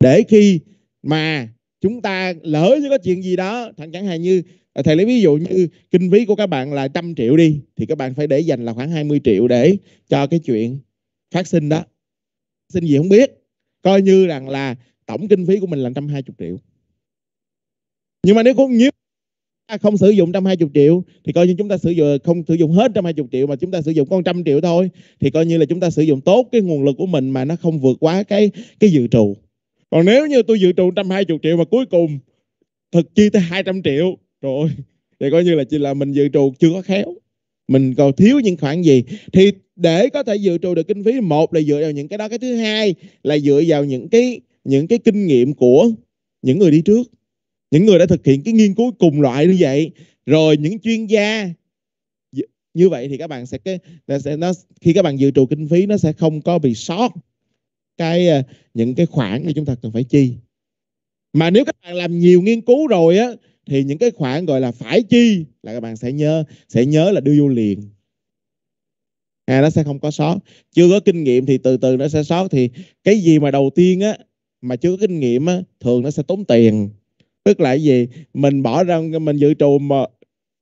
để khi mà chúng ta lỡ như có chuyện gì đó thằng chẳng hạn như à, thầy lấy ví dụ như kinh phí của các bạn là trăm triệu đi thì các bạn phải để dành là khoảng 20 triệu để cho cái chuyện phát sinh đó sinh gì không biết coi như rằng là tổng kinh phí của mình là trăm 120 triệu nhưng mà nếu không nhiêu không sử dụng 120 triệu thì coi như chúng ta sử dụng không sử dụng hết 120 triệu mà chúng ta sử dụng con trăm triệu thôi thì coi như là chúng ta sử dụng tốt cái nguồn lực của mình mà nó không vượt quá cái cái dự trù. Còn nếu như tôi dự trù 120 triệu mà cuối cùng thực chi tới 200 triệu rồi thì coi như là chỉ là mình dự trù chưa có khéo mình còn thiếu những khoản gì thì để có thể dự trù được kinh phí một là dựa vào những cái đó cái thứ hai là dựa vào những cái những cái kinh nghiệm của những người đi trước những người đã thực hiện cái nghiên cứu cùng loại như vậy rồi những chuyên gia như vậy thì các bạn sẽ cái sẽ nó khi các bạn dự trù kinh phí nó sẽ không có bị sót cái ờ, những cái khoản mà chúng ta cần phải chi mà nếu các bạn làm nhiều nghiên cứu rồi á thì những cái khoản gọi là phải chi là các bạn sẽ nhớ sẽ nhớ là đưa vô liền à, nó sẽ không có sót chưa có kinh nghiệm thì từ từ nó sẽ sót thì cái gì mà đầu tiên á mà chưa có kinh nghiệm á thường nó sẽ tốn tiền tức là gì mình bỏ ra mình dự trù mà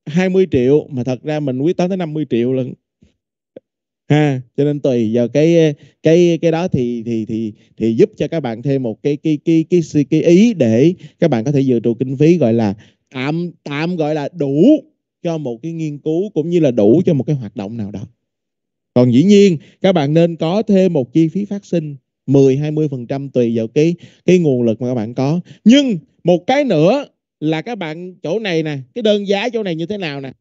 20 triệu mà thật ra mình quyết toán tới 50 triệu lần ha cho nên tùy vào cái cái cái đó thì thì thì thì giúp cho các bạn thêm một cái cái cái cái cái, cái ý để các bạn có thể dự trù kinh phí gọi là tạm tạm gọi là đủ cho một cái nghiên cứu cũng như là đủ cho một cái hoạt động nào đó còn dĩ nhiên các bạn nên có thêm một chi phí phát sinh 10 20% tùy vào cái cái nguồn lực mà các bạn có. Nhưng một cái nữa là các bạn chỗ này nè cái đơn giá chỗ này như thế nào nè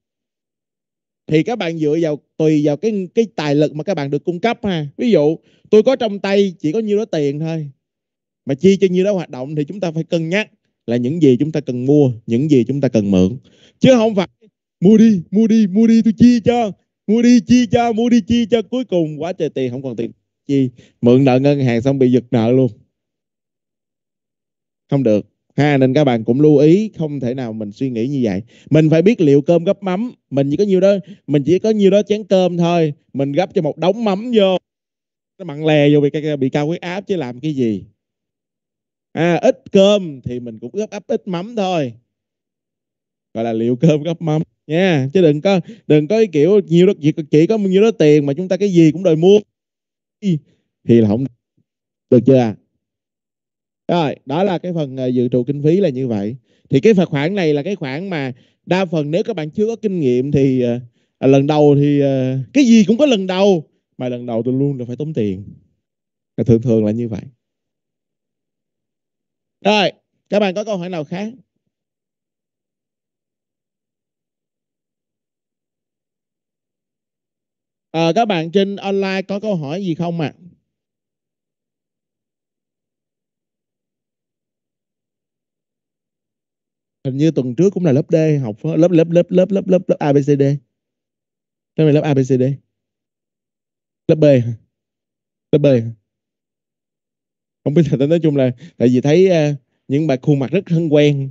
thì các bạn dựa vào tùy vào cái cái tài lực mà các bạn được cung cấp ha ví dụ tôi có trong tay chỉ có nhiêu đó tiền thôi mà chi cho nhiêu đó hoạt động thì chúng ta phải cân nhắc là những gì chúng ta cần mua những gì chúng ta cần mượn chứ không phải mua đi mua đi mua đi tôi chi cho mua đi chi cho mua đi chi cho cuối cùng quá trời tiền không còn tiền chi mượn nợ ngân hàng xong bị giật nợ luôn không được ha nên các bạn cũng lưu ý không thể nào mình suy nghĩ như vậy mình phải biết liệu cơm gấp mắm mình chỉ có nhiều đó mình chỉ có nhiều đó chén cơm thôi mình gấp cho một đống mắm vô nó mặn lè vô bị bị cao huyết áp chứ làm cái gì à, ít cơm thì mình cũng gấp ấp ít mắm thôi gọi là liệu cơm gấp mắm nha yeah. chứ đừng có đừng có cái kiểu nhiều đó chỉ, chỉ có nhiều đó tiền mà chúng ta cái gì cũng đòi mua thì là không được chưa à? rồi đó là cái phần ờ, dự trù kinh phí là như vậy thì cái phạt khoản này là cái khoản mà đa phần nếu các bạn chưa có kinh nghiệm thì ờ, à, lần đầu thì à, cái gì cũng có lần đầu mà lần đầu tôi luôn là phải tốn tiền thường thường là như vậy rồi các bạn có câu hỏi nào khác à, các bạn trên online có câu hỏi gì không ạ à? hình như tuần trước cũng là lớp D học lớp lớp lớp lớp lớp lớp lớp ABCD lớp này lớp ABCD lớp B lớp B không biết là nói chung là tại vì thấy uh, những bạn khuôn mặt rất thân quen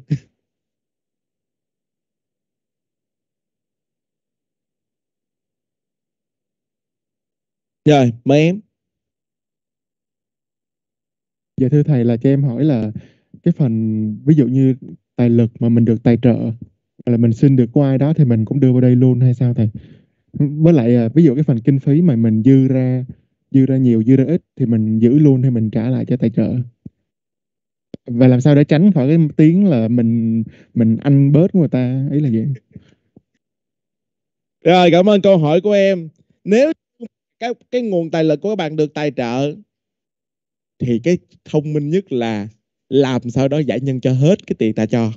rồi mấy em dạ thưa thầy là cho em hỏi là cái phần ví dụ như tài lực mà mình được tài trợ hoặc là mình xin được của ai đó thì mình cũng đưa vào đây luôn hay sao thầy với lại à, ví dụ cái phần kinh phí mà mình dư ra dư ra nhiều dư ra ít thì mình giữ luôn hay mình trả lại cho tài trợ và làm sao để tránh khỏi cái tiếng là mình mình ăn bớt người ta ấy là gì? rồi cảm ơn câu hỏi của em nếu cái cái nguồn tài lực của các bạn được tài trợ thì cái thông minh nhất là làm sao đó giải ngân cho hết cái tiền ta cho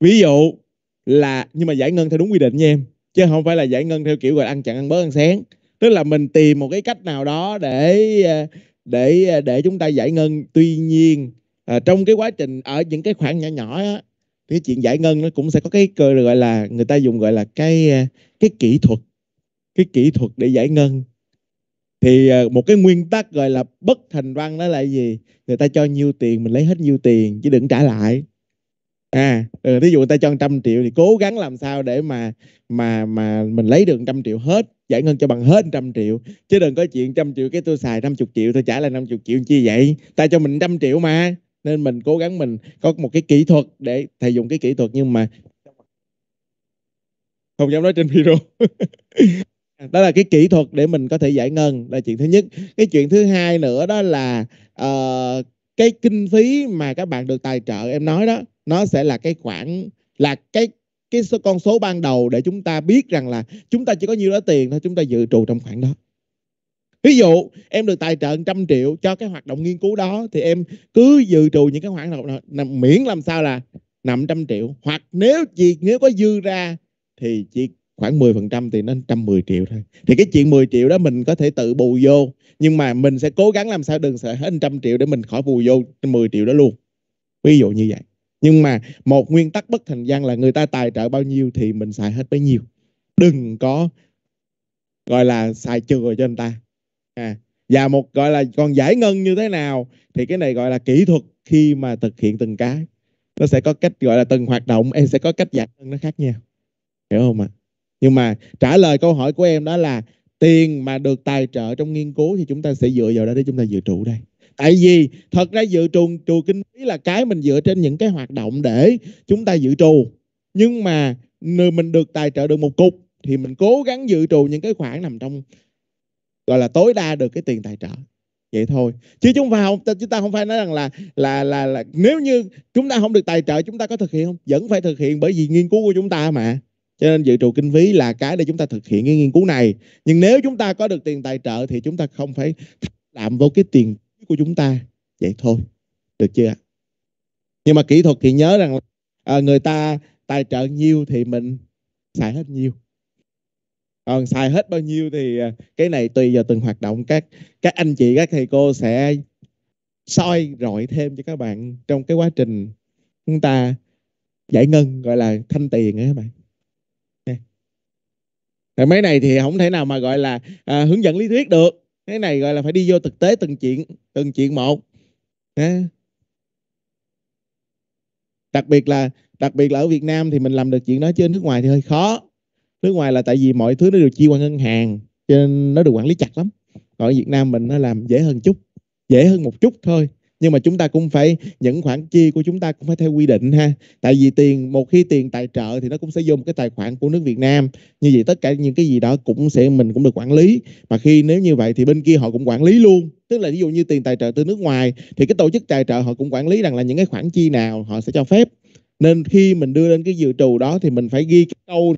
ví dụ là nhưng mà giải ngân theo đúng quy định nha em chứ không phải là giải ngân theo kiểu gọi ăn chặn ăn bớt ăn sáng tức là mình tìm một cái cách nào đó để ờ, để ờ, để chúng ta giải ngân tuy nhiên à, trong cái quá trình ở những cái khoản nhỏ nhỏ á, thì cái chuyện giải ngân nó cũng sẽ có cái gọi là người ta dùng gọi là cái cái kỹ thuật cái kỹ thuật để giải ngân thì ờ, một cái nguyên tắc gọi là bất thành văn đó là gì người ta cho nhiêu tiền mình lấy hết nhiêu tiền chứ đừng trả lại à ví ừ, dụ người ta cho trăm triệu thì cố gắng làm sao để mà mà mà mình lấy được trăm triệu hết giải ngân cho bằng hết trăm triệu chứ đừng có chuyện trăm triệu cái tôi xài năm chục triệu tôi trả lại năm chục triệu chi vậy ta cho mình trăm triệu mà nên mình cố gắng mình có một cái kỹ thuật để thầy dùng cái kỹ thuật nhưng mà không dám nói trên video đó là cái kỹ thuật để mình có thể giải ngân là chuyện thứ nhất cái chuyện thứ hai nữa đó là uh, cái kinh phí mà các bạn được tài trợ em nói đó nó sẽ là cái khoản là cái cái số con số ban đầu để chúng ta biết rằng là chúng ta chỉ có nhiêu đó tiền thôi chúng ta dự trù trong khoản đó ví dụ em được tài trợ trăm triệu cho cái hoạt động nghiên cứu đó thì em cứ dự trù những cái khoản nào, nào miễn làm sao là nằm trăm triệu hoặc nếu chị nếu có dư ra thì chị khoảng 10% thì nó 110 triệu thôi thì cái chuyện 10 triệu đó mình có thể tự bù vô nhưng mà mình sẽ cố gắng làm sao đừng sợ hết 100 triệu để mình khỏi bù vô 10 triệu đó luôn ví dụ như vậy nhưng mà một nguyên tắc bất thành văn là người ta tài trợ bao nhiêu thì mình xài hết bấy nhiêu đừng có gọi là xài chừa cho người ta à và một gọi là còn giải ngân như thế nào thì cái này gọi là kỹ thuật khi mà thực hiện từng cái nó sẽ có cách gọi là từng hoạt động em sẽ có cách giải ngân nó khác nhau hiểu không ạ à? nhưng mà trả lời câu hỏi của em đó là tiền mà được tài trợ trong nghiên cứu thì chúng ta sẽ dựa vào đó để chúng ta dự trù đây tại vì thật ra dự trù trù kinh phí là cái mình dựa trên những cái hoạt động để chúng ta dự trù nhưng mà nếu mình được tài trợ được một cục thì mình cố gắng dự trù những cái khoản nằm trong gọi là tối đa được cái tiền tài trợ vậy thôi chứ chúng ta không chúng ta không phải nói rằng là là là là nếu như chúng ta không được tài trợ chúng ta có thực hiện không vẫn phải thực hiện bởi vì nghiên cứu của chúng ta mà cho nên dự trù kinh phí là cái để chúng ta thực hiện cái nghiên cứu này nhưng nếu chúng ta có được tiền tài trợ thì chúng ta không phải làm vô cái tiền của chúng ta vậy thôi được chưa nhưng mà kỹ thuật thì nhớ rằng à, người ta tài trợ nhiều thì mình xài hết nhiều còn xài hết bao nhiêu thì à, cái này tùy vào từng hoạt động các các anh chị các thầy cô sẽ soi rọi thêm cho các bạn trong cái quá trình chúng ta giải ngân gọi là thanh tiền á các bạn rồi mấy này thì không thể nào mà gọi là à, hướng dẫn lý thuyết được cái này gọi là phải đi vô thực tế từng chuyện từng chuyện một à. đặc biệt là đặc biệt là ở Việt Nam thì mình làm được chuyện đó trên nước ngoài thì hơi khó nước ngoài là tại vì mọi thứ nó đều chia qua ngân hàng cho nên nó được quản lý chặt lắm còn ở Việt Nam mình nó làm dễ hơn chút dễ hơn một chút thôi nhưng mà chúng ta cũng phải những khoản chi của chúng ta cũng phải theo quy định ha tại vì tiền một khi tiền tài trợ thì nó cũng sẽ vô một cái tài khoản của nước Việt Nam như vậy tất cả những cái gì đó cũng sẽ mình cũng được quản lý mà khi nếu như vậy thì bên kia họ cũng quản lý luôn tức là ví dụ như tiền tài trợ từ nước ngoài thì cái tổ chức tài trợ họ cũng quản lý rằng là những cái khoản chi nào họ sẽ cho phép nên khi mình đưa lên cái dự trù đó thì mình phải ghi cái câu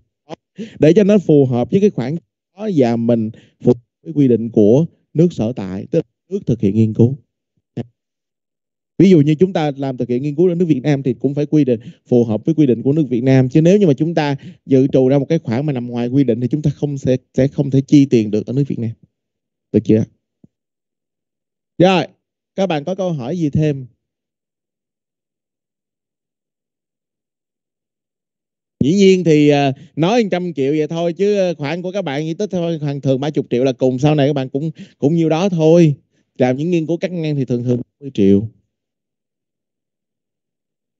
để cho nó phù hợp với cái khoản đó và mình phù với quy định của nước sở tại tức là nước thực hiện nghiên cứu ví dụ như chúng ta làm thực hiện nghiên cứu ở nước Việt Nam thì cũng phải quy định phù hợp với quy định của nước Việt Nam chứ nếu như mà chúng ta dự trù ra một cái khoản mà nằm ngoài quy định thì chúng ta không sẽ sẽ không thể chi tiền được ở nước Việt Nam được chưa rồi các bạn có câu hỏi gì thêm dĩ nhiên thì à, nói trăm triệu vậy thôi chứ khoản của các bạn như tới thôi khoảng thường ba chục triệu là cùng sau này các bạn cũng cũng nhiêu đó thôi làm những nghiên cứu cắt ngang thì thường thường 10 triệu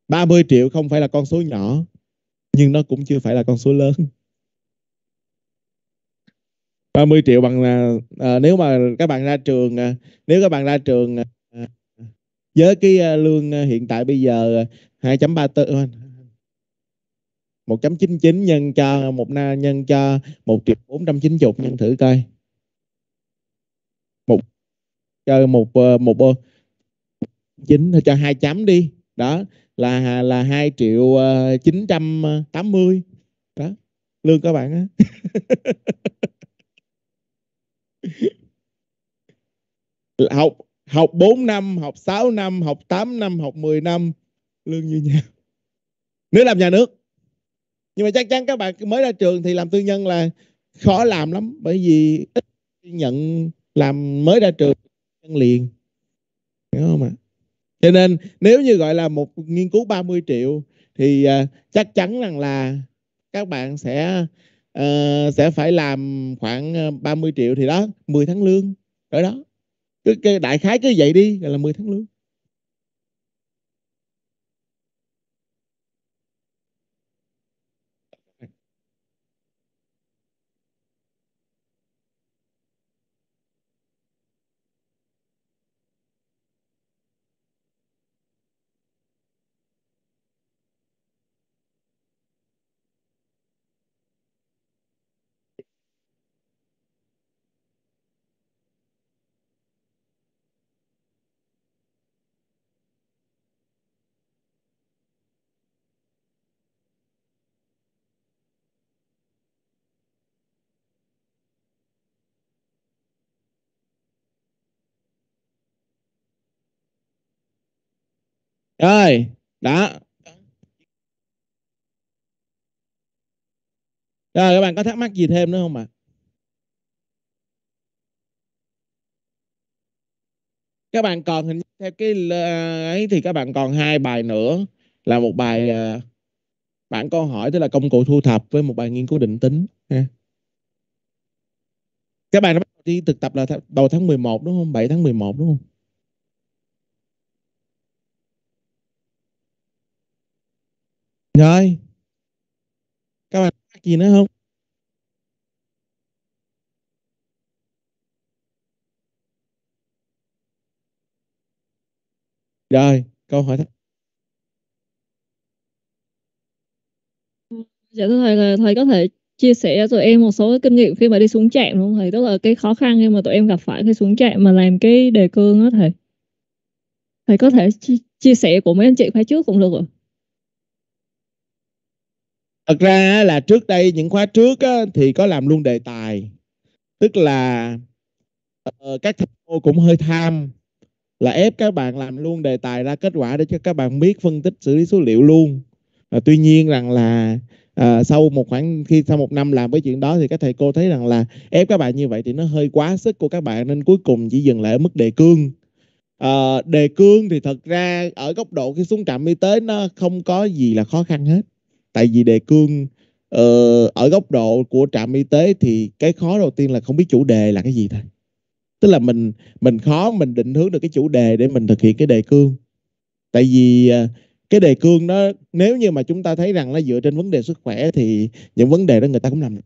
30 triệu không phải là con số nhỏ nhưng nó cũng chưa phải là con số lớn 30 triệu bằng là à, nếu mà các bạn ra trường à, nếu các bạn ra trường à, với cái à, lương à, hiện tại bây giờ à, 2.34 1.99 à, nhân cho một na nhân cho 1 triệu 490 nhân thử coi. Một cho một à, một, một, một chín cho hai chấm đi. Đó, là là hai triệu ờ, chín trăm tám mươi đó lương các bạn á học học 4 năm, học 6 năm, học 8 năm, học 10 năm lương như nhau. Nếu làm nhà nước. Nhưng mà chắc chắn các bạn mới ra trường thì làm tư nhân là khó làm lắm bởi vì ít nhận làm mới ra trường liền. Hiểu không ạ? À? cho nên nếu như gọi là một nghiên cứu 30 triệu thì uh, chắc chắn rằng là các bạn sẽ uh, sẽ phải làm khoảng 30 ờ, triệu thì đó 10 tháng lương ở đó cứ cái đại khái cứ vậy đi gọi là 10 tháng lương ơi đó rồi các bạn có thắc mắc gì thêm nữa không ạ à? các bạn còn hình theo cái ấy thì các bạn còn hai bài nữa là một bài uh, bản câu hỏi tức là công cụ thu thập với một bài nghiên cứu định tính ha. các bạn đã đi thực tập là đầu tháng 11 đúng không 7 tháng 11 đúng không Rồi. Các bạn có gì nữa không? Rồi, câu hỏi
Dạ thưa thầy là thầy có thể chia sẻ cho tụi em một số kinh nghiệm khi mà đi xuống trạm đúng không thầy? Tức là cái khó khăn khi mà tụi em gặp phải khi xuống trạm mà làm cái đề cương đó thầy. Thầy có thể chi chia sẻ của mấy anh chị khóa trước cũng được ạ
thật ra là trước đây những khóa trước á, thì có làm luôn đề tài tức là uh, các thầy cô cũng hơi tham là ép các bạn làm luôn đề tài ra kết quả để cho các bạn biết phân tích xử lý số liệu luôn à, tuy nhiên rằng là à, sau một khoảng khi sau một năm làm với chuyện đó thì các thầy cô thấy rằng là ép các bạn như vậy thì nó hơi quá sức của các bạn nên cuối cùng chỉ dừng lại ở mức đề cương à, đề cương thì thật ra ở góc độ khi xuống trạm y tế nó không có gì là khó khăn hết tại vì đề cương uh, ở góc độ của trạm y tế thì cái khó đầu tiên là không biết chủ đề là cái gì thôi tức là mình mình khó mình định hướng được cái chủ đề để mình thực hiện cái đề cương tại vì uh, cái đề cương đó nếu như mà chúng ta thấy rằng nó dựa trên vấn đề sức khỏe thì những vấn đề đó người ta cũng làm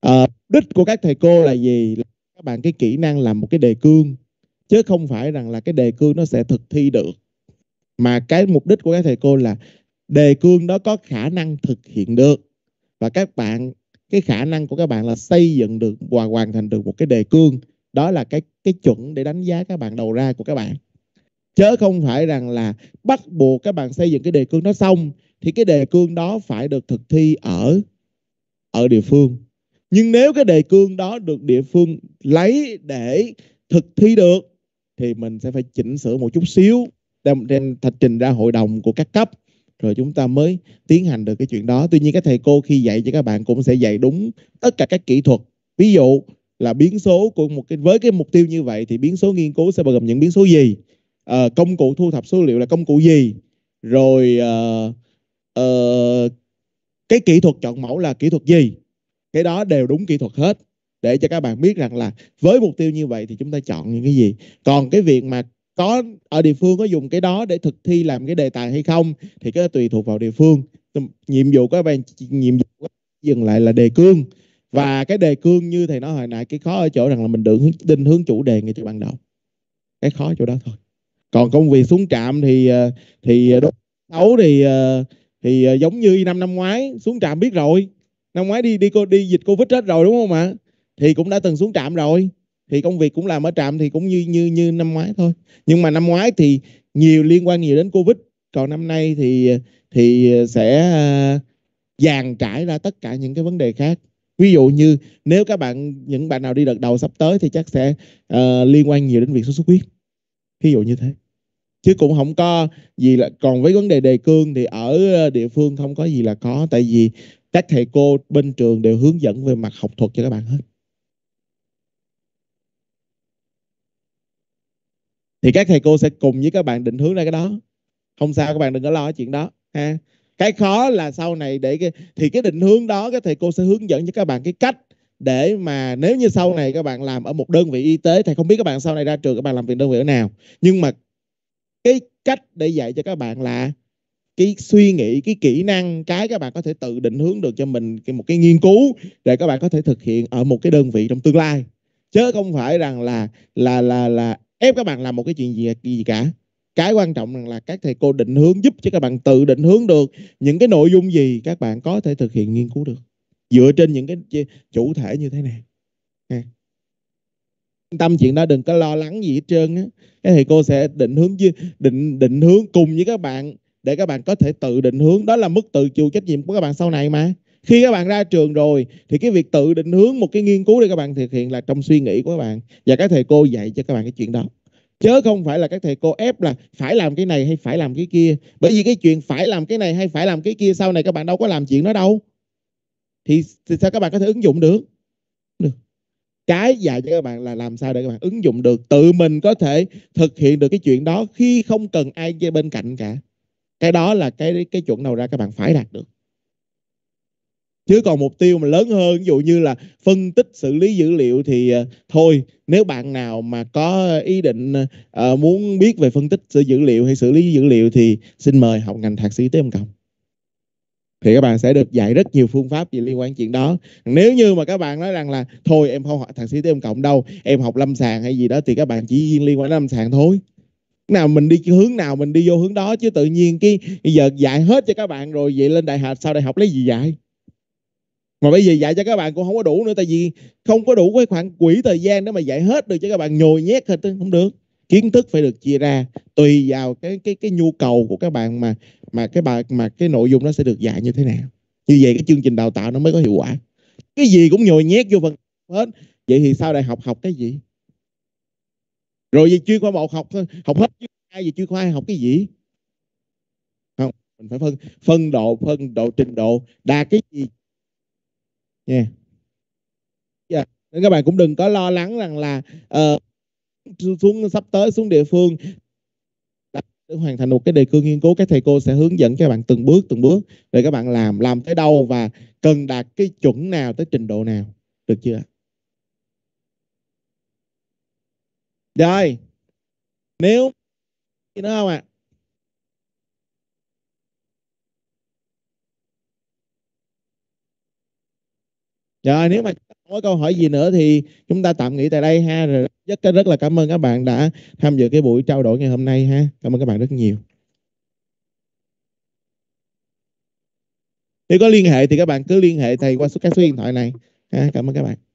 à, đích của các thầy cô là gì là các bạn cái kỹ năng làm một cái đề cương chứ không phải rằng là cái đề cương nó sẽ thực thi được mà cái mục đích của các thầy cô là đề cương đó có khả năng thực hiện được và các bạn cái khả năng của các bạn là xây dựng được và hoàn thành được một cái đề cương đó là cái cái chuẩn để đánh giá các bạn đầu ra của các bạn chớ không phải rằng là bắt buộc các bạn xây dựng cái đề cương đó xong thì cái đề cương đó phải được thực thi ở ở địa phương nhưng nếu cái đề cương đó được địa phương lấy để thực thi được thì mình sẽ phải chỉnh sửa một chút xíu đem, đem thạch trình ra hội đồng của các cấp rồi chúng ta mới tiến hành được cái chuyện đó tuy nhiên các thầy cô khi dạy cho các bạn cũng sẽ dạy đúng tất cả các kỹ thuật ví dụ là biến số của một cái với cái mục tiêu như vậy thì biến số nghiên cứu sẽ bao gồm những biến số gì à, công cụ thu thập số liệu là công cụ gì rồi à, à, cái kỹ thuật chọn mẫu là kỹ thuật gì cái đó đều đúng kỹ thuật hết để cho các bạn biết rằng là với mục tiêu như vậy thì chúng ta chọn những cái gì còn cái việc mà có ở địa phương có dùng cái đó để thực thi làm cái đề tài hay không thì cái tùy thuộc vào địa phương nhiệm vụ các bạn nhiệm vụ dừng lại là đề cương và cái đề cương như thầy nói hồi nãy cái khó ở chỗ rằng là mình được định hướng chủ đề ngay từ ban đầu cái khó chỗ đó thôi còn công việc xuống trạm thì ờ, thì ờ, đốt xấu thì ờ, thì giống như năm năm ngoái xuống trạm biết rồi năm ngoái đi đi cô đi dịch covid hết rồi đúng không ạ thì cũng đã từng xuống trạm rồi thì công việc cũng làm ở trạm thì cũng như như như năm ngoái thôi nhưng mà năm ngoái thì nhiều liên quan nhiều đến covid còn năm nay thì thì sẽ à, dàn trải ra tất cả những cái vấn đề khác ví dụ như nếu các bạn những bạn nào đi đợt đầu sắp tới thì chắc sẽ uh, liên quan nhiều đến việc sốt xuất huyết ví dụ như thế chứ cũng không có gì là còn với vấn đề đề cương thì ở địa phương không có gì là có tại vì các thầy cô bên trường đều hướng dẫn về mặt học thuật cho các bạn hết thì các thầy cô sẽ cùng với các bạn định hướng ra cái đó không sao các bạn đừng có lo chuyện đó ha cái khó là sau này để cái, thì cái định hướng đó các thầy cô sẽ hướng dẫn cho các bạn cái cách để mà nếu như sau này các bạn làm ở một đơn vị y tế thầy không biết các bạn sau này ra trường các bạn làm việc đơn vị ở nào nhưng mà cái cách để dạy cho các bạn là cái suy nghĩ cái kỹ năng cái các bạn có thể tự định hướng được cho mình một cái nghiên cứu để các bạn có thể thực hiện ở một cái đơn vị trong tương lai chứ không phải rằng là là là là ép các bạn làm một cái chuyện gì, gì cả cái quan trọng là các thầy cô định hướng giúp cho các bạn tự định hướng được những cái nội dung gì các bạn có thể thực hiện nghiên cứu được dựa trên những cái chủ thể như thế này à. tâm chuyện đó đừng có lo lắng gì hết trơn á cái thầy cô sẽ định hướng định định hướng cùng với các bạn để các bạn có thể tự định hướng đó là mức tự chịu trách nhiệm của các bạn sau này mà khi các bạn ra trường rồi thì cái việc tự định hướng một cái nghiên cứu để các bạn thực hiện là trong suy nghĩ của các bạn và các thầy cô dạy cho các bạn cái chuyện đó chớ không phải là các thầy cô ép là phải làm cái này hay phải làm cái kia bởi vì cái chuyện phải làm cái này hay phải làm cái kia sau này các bạn đâu có làm chuyện đó đâu thì, thì sao các bạn có thể ứng dụng được cái dạy cho các bạn là làm sao để các bạn ứng dụng được tự mình có thể thực hiện được cái chuyện đó khi không cần ai bên cạnh cả cái đó là cái cái chuẩn đầu ra các bạn phải đạt được chứ còn mục tiêu mà lớn hơn ví dụ như là phân tích xử lý dữ liệu thì ờ, thôi nếu bạn nào mà có ý định ờ, muốn biết về phân tích dữ liệu hay xử lý dữ liệu thì xin mời học ngành thạc sĩ tế công cộng thì các bạn sẽ được dạy rất nhiều phương pháp gì liên quan chuyện đó nếu như mà các bạn nói rằng là thôi em không học thạc sĩ tế công cộng đâu em học lâm sàng hay gì đó thì các bạn chỉ liên quan đến lâm sàng thôi nào mình đi hướng nào mình đi vô hướng đó chứ tự nhiên cái giờ dạy hết cho các bạn rồi vậy lên đại học sau đại học lấy gì dạy mà bây giờ dạy cho các bạn cũng không có đủ nữa tại vì không có đủ cái khoảng quỹ thời gian để mà dạy hết được cho các bạn nhồi nhét hết không được kiến thức phải được chia ra tùy vào cái cái cái nhu cầu của các bạn mà mà cái bài mà cái nội dung nó sẽ được dạy như thế nào như vậy cái chương trình đào tạo nó mới có hiệu quả cái gì cũng nhồi nhét vô phần hết vậy thì sau đại học học cái gì rồi về chuyên khoa một học học hết chuyên hai về chuyên khoa hai học cái gì không mình phải phân phân độ phân độ trình độ đa cái gì nha yeah. yeah. nên các bạn cũng đừng có lo lắng rằng là uh, xuống sắp tới xuống địa phương hoàn thành một cái đề cương nghiên cứu các thầy cô sẽ hướng dẫn các bạn từng bước từng bước để các bạn làm làm tới đâu và cần đạt cái chuẩn nào tới trình độ nào được chưa rồi nếu gì không ạ à? Rồi dạ, nếu mà có câu hỏi gì nữa thì chúng ta tạm nghỉ tại đây ha. Rồi rất rất là cảm ơn các bạn đã tham dự cái buổi trao đổi ngày hôm nay ha. Cảm ơn các bạn rất nhiều. Nếu có liên hệ thì các bạn cứ liên hệ thầy qua số các số điện thoại này. Ha, cảm ơn các bạn.